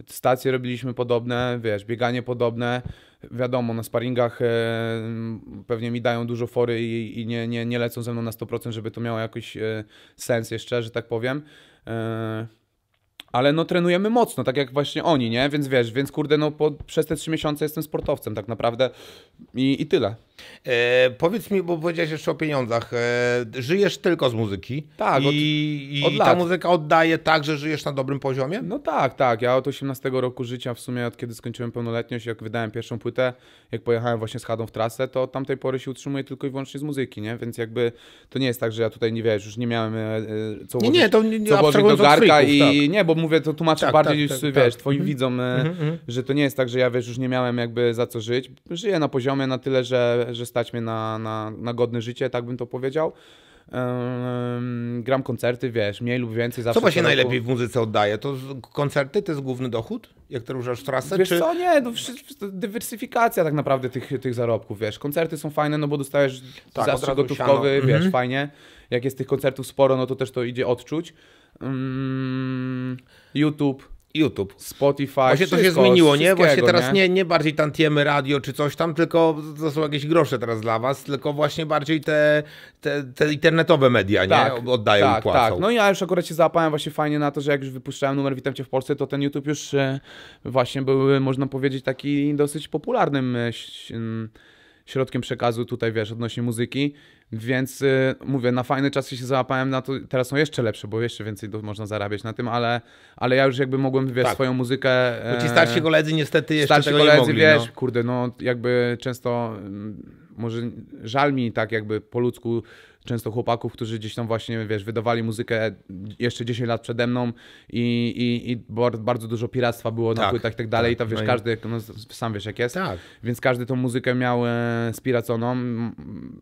Speaker 2: Stacje robiliśmy podobne, wiesz, bieganie podobne. Wiadomo, na sparingach e, pewnie mi dają dużo fory i, i nie, nie, nie lecą ze mną na 100%, żeby to miało jakiś sens jeszcze, że tak powiem ale no trenujemy mocno, tak jak właśnie oni, nie? Więc wiesz, więc kurde,
Speaker 1: no po, przez te trzy miesiące jestem sportowcem tak naprawdę i, i tyle. E, powiedz mi, bo powiedziałeś jeszcze o pieniądzach. E, żyjesz tylko z muzyki. Tak, i, od, i, od ta muzyka oddaje tak, że żyjesz na dobrym poziomie? No tak, tak. Ja od 18 roku życia, w sumie od
Speaker 2: kiedy skończyłem pełnoletność, jak wydałem pierwszą płytę, jak pojechałem właśnie z Hadą w trasę, to od tamtej pory się utrzymuję tylko i wyłącznie z muzyki, nie? Więc jakby to nie jest tak, że ja tutaj nie wiesz, już nie miałem e, e co włożyć, nie, nie, to nie, nie, co włożyć do garka freaków, i tak. nie, bo mówię, to tłumaczę tak, bardziej tak, już, tak, wiesz, tak. twoim mhm, widzom, e, mhm, mhm. że to nie jest tak, że ja wiesz, już nie miałem jakby za co żyć. Żyję na poziomie na tyle, że że, stać mnie na, na, na godne życie, tak bym to powiedział. Um, gram koncerty, wiesz, mniej lub więcej zawsze. Co właśnie najlepiej w
Speaker 1: muzyce oddaje? To koncerty to jest główny dochód? Jak to ruszasz trasę? Wiesz czy... co,
Speaker 2: nie, to, no to dywersyfikacja tak naprawdę tych, tych zarobków, wiesz. Koncerty są fajne, no bo dostajesz tak, zastrzyk gotówkowy, siano. wiesz, mhm. fajnie. Jak jest tych koncertów sporo, no to też to idzie odczuć. Um, YouTube, YouTube. Spotify. Właśnie to się zmieniło, nie? Właśnie teraz nie?
Speaker 1: nie, nie bardziej tantiemy radio czy coś tam, tylko to są jakieś grosze teraz dla was, tylko właśnie bardziej te, te, te internetowe media, tak, nie? Oddają tak, i płacą. Tak, no ja już akurat
Speaker 2: się załapałem właśnie fajnie na to, że jak już wypuszczałem numer Witam Cię w Polsce, to ten YouTube już e, właśnie był, można powiedzieć, taki dosyć popularnym e, mm, środkiem przekazu tutaj, wiesz, odnośnie muzyki więc y, mówię, na fajne czasy się załapałem na to. Teraz są jeszcze lepsze, bo jeszcze więcej można zarabiać na tym, ale, ale ja już jakby mogłem, wiesz, tak. swoją muzykę. E, bo ci e, starsi koledzy niestety jeszcze starsi tego koledzy, nie mogli, wiesz, no. kurde, no jakby często. M, mm, może żal mi tak jakby po ludzku często chłopaków, którzy gdzieś tam właśnie, wiesz, wydawali muzykę jeszcze 10 lat przede mną i, i, i bardzo dużo piractwa było tak, na płytach i tak dalej. Tak, to wiesz, no każdy, no, sam wiesz jak jest. Tak. Więc każdy tą muzykę miał e, spiraconą.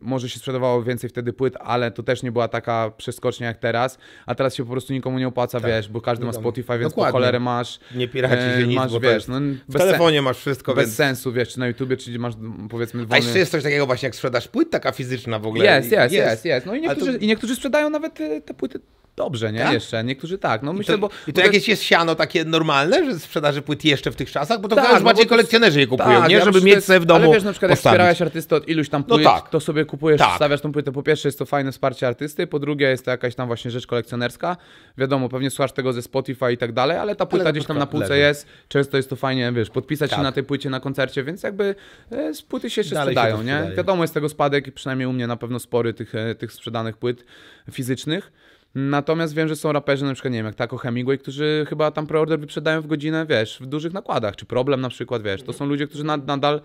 Speaker 2: Może się sprzedawało więcej wtedy płyt, ale to też nie była taka przeskocznia jak teraz. A teraz się po prostu nikomu nie opłaca, tak. wiesz, bo każdy ma no Spotify, więc Dokładnie. po cholerę masz. Nie piraci e, się e, masz, wiesz, no, w telefonie masz wszystko. Bez więc... sensu, wiesz, czy na YouTubie, czy masz powiedzmy wolny... A jeszcze jest
Speaker 1: coś takiego właśnie jak sprzedaż płyt taka fizyczna w ogóle. jest, jest. jest jest. No i niektórzy, to... i niektórzy sprzedają nawet e, te płyty dobrze, nie? Tak? Jeszcze. Niektórzy tak. No, myślę, I to, bo, i to jakieś jest... jest siano takie normalne, że sprzedaży płyt jeszcze w tych czasach? Bo to tak, już no bardziej no kolekcjonerzy je kupują, tak, nie? Ja Żeby mieć sobie w domu Ale wiesz, na przykład postawić. jak wspierałeś artystę od iluś tam no płyt, no tak. to sobie kupujesz, tak.
Speaker 2: stawiasz tą płytę. Po pierwsze jest to fajne wsparcie artysty, po drugie jest to jakaś tam właśnie rzecz kolekcjonerska. Wiadomo, pewnie słuchasz tego ze Spotify i tak dalej, ale ta płyta ale gdzieś tam na półce leży. jest. Często jest to fajnie, wiesz, podpisać się tak. na tej płycie na koncercie, więc jakby e, z płyty się jeszcze dalej sprzedają, się nie? Wiadomo, jest tego spadek, przynajmniej u mnie na pewno spory tych, e, tych sprzedanych płyt fizycznych. Natomiast wiem, że są raperzy, na przykład, nie wiem, jak Taco Hemingway, którzy chyba tam preorder wyprzedają w godzinę, wiesz, w dużych nakładach, czy Problem na przykład, wiesz, to są ludzie, którzy nad, nadal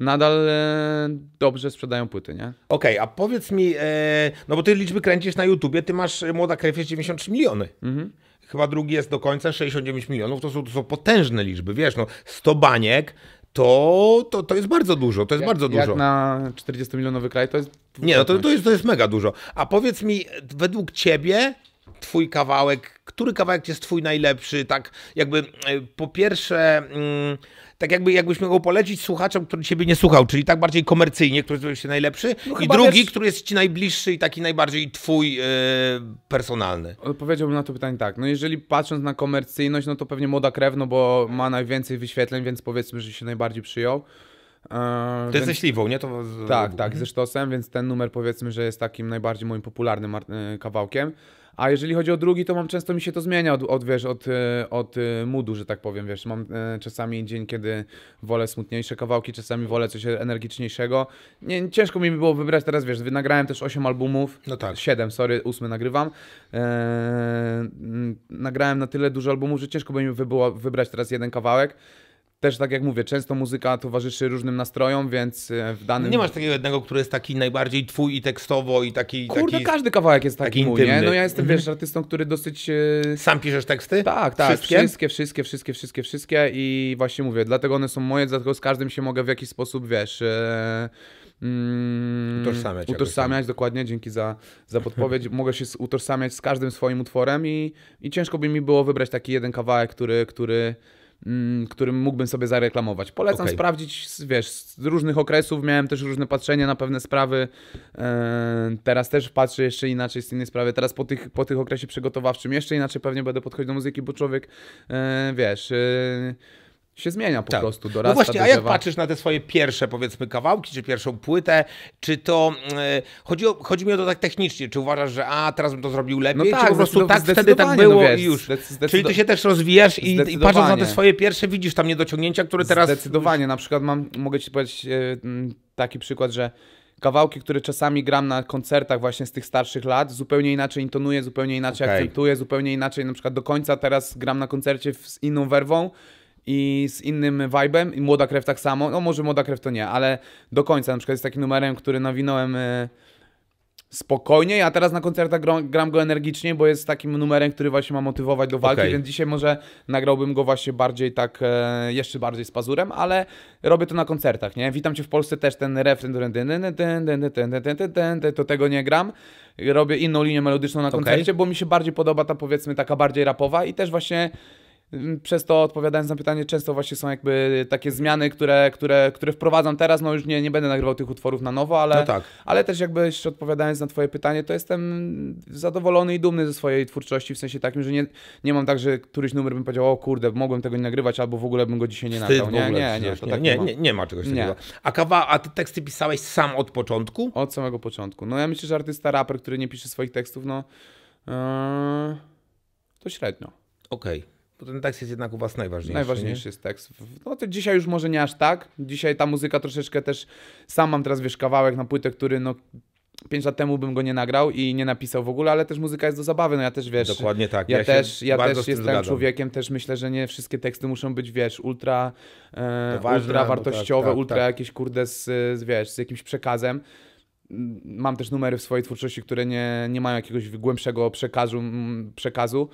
Speaker 2: nadal e, dobrze sprzedają płyty, nie?
Speaker 1: Okej, okay, a powiedz mi, e, no bo ty liczby kręcisz na YouTubie, ty masz e, Młoda Krew jest 93 miliony. Mhm. Chyba drugi jest do końca 69 milionów, to są, to są potężne liczby, wiesz, no 100 baniek, to, to, to jest bardzo dużo, to jest jak, bardzo dużo. Jak na 40-milionowy kraj to jest... Nie, no to, to, jest, to jest mega dużo. A powiedz mi, według ciebie, twój kawałek, który kawałek jest twój najlepszy, tak jakby e, po pierwsze... Mm, tak jakby, jakbyśmy go polecić słuchaczom, który ciebie nie słuchał, czyli tak bardziej komercyjnie, który zrobił się najlepszy no i drugi, wiesz... który jest ci najbliższy i taki najbardziej twój yy, personalny. Odpowiedziałbym na to
Speaker 2: pytanie tak, no jeżeli patrząc na komercyjność, no to pewnie Moda Krew, no bo ma najwięcej wyświetleń, więc powiedzmy, że się najbardziej przyjął. E, to jest więc... ze śliwą, nie? To... Tak, tak, mhm. ze sztosem, więc ten numer powiedzmy, że jest takim najbardziej moim popularnym e, kawałkiem. A jeżeli chodzi o drugi, to mam często mi się to zmienia od, od wiesz, od, e, od e, moodu, że tak powiem, wiesz, mam e, czasami dzień, kiedy wolę smutniejsze kawałki, czasami wolę coś energiczniejszego. Nie, ciężko mi było wybrać teraz, wiesz, nagrałem też 8 albumów, no tak. 7, sorry, 8 nagrywam. nagrałem na tyle dużo albumów, że ciężko by mi wybrać teraz jeden kawałek też tak jak mówię, często muzyka towarzyszy różnym nastrojom, więc e, w danym... Nie masz takiego jednego, który jest taki najbardziej twój i tekstowo i taki... Kurde, taki... każdy kawałek jest taki, taki mój, nie? No ja jestem, mhm. wiesz, artystą, który dosyć... E, Sam
Speaker 1: piszesz teksty?
Speaker 2: Tak, tak. Wszystkie? Wszystkie, wszystkie, wszystkie, wszystkie, wszystkie i właśnie mówię, dlatego one są moje, dlatego z każdym się mogę w jakiś sposób, wiesz... E, mm, utożsamiać. Utożsamiać, dokładnie, dzięki za, za podpowiedź. Mogę się utożsamiać z każdym swoim utworem i, i ciężko by mi było wybrać taki jeden kawałek, który, który Mm, którym mógłbym sobie zareklamować. Polecam okay. sprawdzić, wiesz, z różnych okresów miałem też różne patrzenia na pewne sprawy. Eee, teraz też patrzę jeszcze inaczej z innej sprawy. Teraz po tych, po tych okresie przygotowawczym jeszcze inaczej pewnie będę podchodził do muzyki, bo człowiek, eee, wiesz... Eee, się zmienia po tak. prostu, no dorasta, No właśnie, a jak patrzysz
Speaker 1: na te swoje pierwsze, powiedzmy, kawałki, czy pierwszą płytę, czy to, yy, chodzi, o, chodzi mi o to tak technicznie, czy uważasz, że a, teraz bym to zrobił lepiej, no tak, czy po no prostu tak wtedy tak było no wiesz, i już. Czyli ty się też rozwijasz i, i, patrząc na te swoje pierwsze, widzisz tam niedociągnięcia, które
Speaker 2: teraz... Zdecydowanie, na przykład mam, mogę ci powiedzieć yy, taki przykład, że kawałki, które czasami gram na koncertach właśnie z tych starszych lat, zupełnie inaczej intonuję, zupełnie inaczej okay. akcentuję, zupełnie inaczej na przykład do końca teraz gram na koncercie z inną werwą, i z innym vibem i Młoda Krew tak samo, no może Młoda Krew to nie, ale do końca na przykład jest taki numerem, który nawinąłem spokojnie, a teraz na koncertach gram, gram, go energicznie, bo jest takim numerem, który właśnie ma motywować do walki, okay. więc dzisiaj może nagrałbym go właśnie bardziej tak, jeszcze bardziej z pazurem, ale robię to na koncertach, nie? Witam Cię w Polsce też ten refren, to tego nie gram, robię inną linię melodyczną na koncercie, okay. bo mi się bardziej podoba ta powiedzmy taka bardziej rapowa i też właśnie Mm, przez to odpowiadając na pytanie, często właśnie są jakby takie zmiany, które, które, które wprowadzam teraz. No już nie, nie będę nagrywał tych utworów na nowo, ale, no tak. ale też jakbyś odpowiadając na Twoje pytanie, to jestem zadowolony i dumny ze swojej twórczości w sensie takim, że nie, nie mam tak, że któryś numer bym powiedział, o kurde, mogłem tego nie nagrywać, albo w ogóle bym go dzisiaj nie nagrał. Nie, nie, nie, tak nie, nie, nie, nie, ma czegoś takiego. A kawa, a ty teksty pisałeś sam od początku? Od samego początku. No ja myślę, że artysta raper, który nie pisze swoich tekstów, no yy, to średnio.
Speaker 1: Okej. Okay. Bo ten tekst jest jednak u Was najważniejszy. Najważniejszy nie? jest tekst.
Speaker 2: No to dzisiaj już może nie aż tak. Dzisiaj ta muzyka troszeczkę też. Sam mam teraz wiesz kawałek na płytę, który no. pięć lat temu bym go nie nagrał i nie napisał w ogóle, ale też muzyka jest do zabawy, no ja też wiesz. Dokładnie tak. Ja, ja też, ja też jestem zgadzam. człowiekiem, też myślę, że nie wszystkie teksty muszą być, wiesz, ultra, e, ważne, ultra no tak, wartościowe, tak, tak, ultra tak. jakieś kurde z, z, wiesz, z jakimś przekazem mam też numery w swojej twórczości, które nie, nie mają jakiegoś głębszego przekazu, przekazu,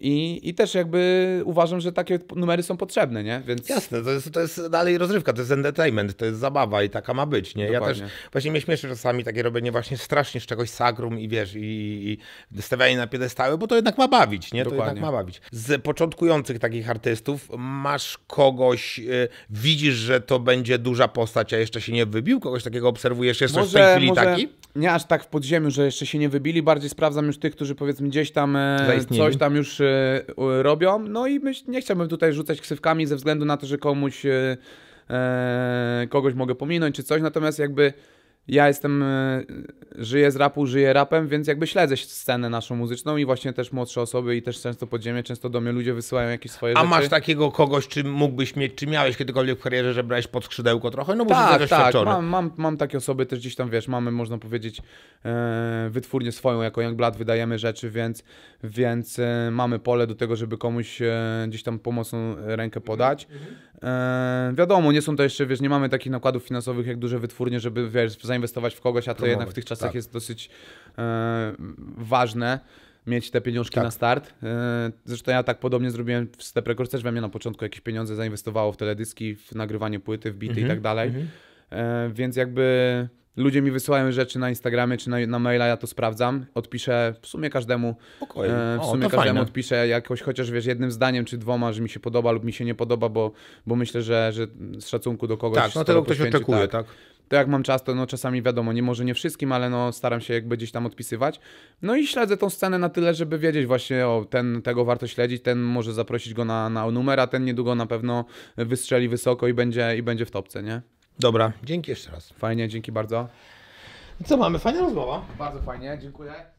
Speaker 1: i, I też jakby uważam, że takie numery są potrzebne, nie? Więc... Jasne, to jest, to jest dalej rozrywka, to jest entertainment, to jest zabawa i taka ma być, nie? Dokładnie. Ja też, właśnie mnie śmieszy czasami takie robienie właśnie strasznie z czegoś sagrum i wiesz, i, i stawianie na piedestały, bo to jednak ma bawić, nie? Dokładnie. To jednak ma bawić. Z początkujących takich artystów masz kogoś, y, widzisz, że to będzie duża postać, a jeszcze się nie wybił? Kogoś takiego obserwujesz jeszcze może, w tej chwili może taki?
Speaker 2: nie aż tak w podziemiu, że jeszcze się nie wybili, bardziej sprawdzam już tych, którzy powiedzmy gdzieś tam e, coś tam już e, rzeczy e, robią. No i myśl, nie chciałbym tutaj rzucać ksywkami ze względu na to, że komuś, e, e kogoś mogę pominąć czy coś, natomiast jakby ja jestem, e, żyję z rapu, żyję rapem, więc jakby śledzę scenę naszą muzyczną i właśnie też młodsze osoby i też
Speaker 1: często podziemie, często do mnie ludzie wysyłają jakieś swoje A rzeczy. masz takiego kogoś, czy mógłbyś mieć, czy miałeś kiedykolwiek w karierze, że brałeś pod skrzydełko trochę? No bo tak, tak, mam,
Speaker 2: mam, mam takie osoby też gdzieś tam, wiesz, mamy, można powiedzieć, e, wytwórnię swoją, jako Youngblood wydajemy rzeczy, więc, więc e, mamy pole do tego, żeby komuś e, gdzieś tam pomocną rękę podać. Mhm, mhm. Yy, wiadomo, nie są to jeszcze, wiesz, nie mamy takich nakładów finansowych jak duże wytwórnie, żeby wiesz, zainwestować w kogoś, a to jednak w tych czasach tak. jest dosyć yy, ważne mieć te pieniążki tak. na start. E, zresztą ja tak podobnie zrobiłem w Step Records, też we mnie na początku jakieś pieniądze zainwestowało w teledyski, w nagrywanie płyty, w bity mm -hmm, i mhm, tak dalej. Mm -hmm. Więc jakby Ludzie mi wysyłają rzeczy na Instagramie czy na, na maila, ja to sprawdzam. Odpiszę w sumie każdemu. E, w sumie o, każdemu fajne. odpiszę jakoś chociaż wiesz jednym zdaniem czy dwoma, że mi się podoba lub mi się nie podoba, bo, bo myślę, że, że z szacunku do kogoś. Tak, no tego ktoś oczekuje, tak. tak? To jak mam czas, to no czasami wiadomo, nie może nie wszystkim, ale no staram się jakby gdzieś tam odpisywać. No i śledzę tą scenę na tyle, żeby wiedzieć właśnie, o ten, tego warto śledzić, ten może zaprosić go na, na numer, a ten niedługo na pewno wystrzeli wysoko i będzie, i będzie w topce, nie? Dobra, dzięki jeszcze raz. Fajnie, dzięki bardzo. Co mamy? Fajna rozmowa. Bardzo fajnie, dziękuję.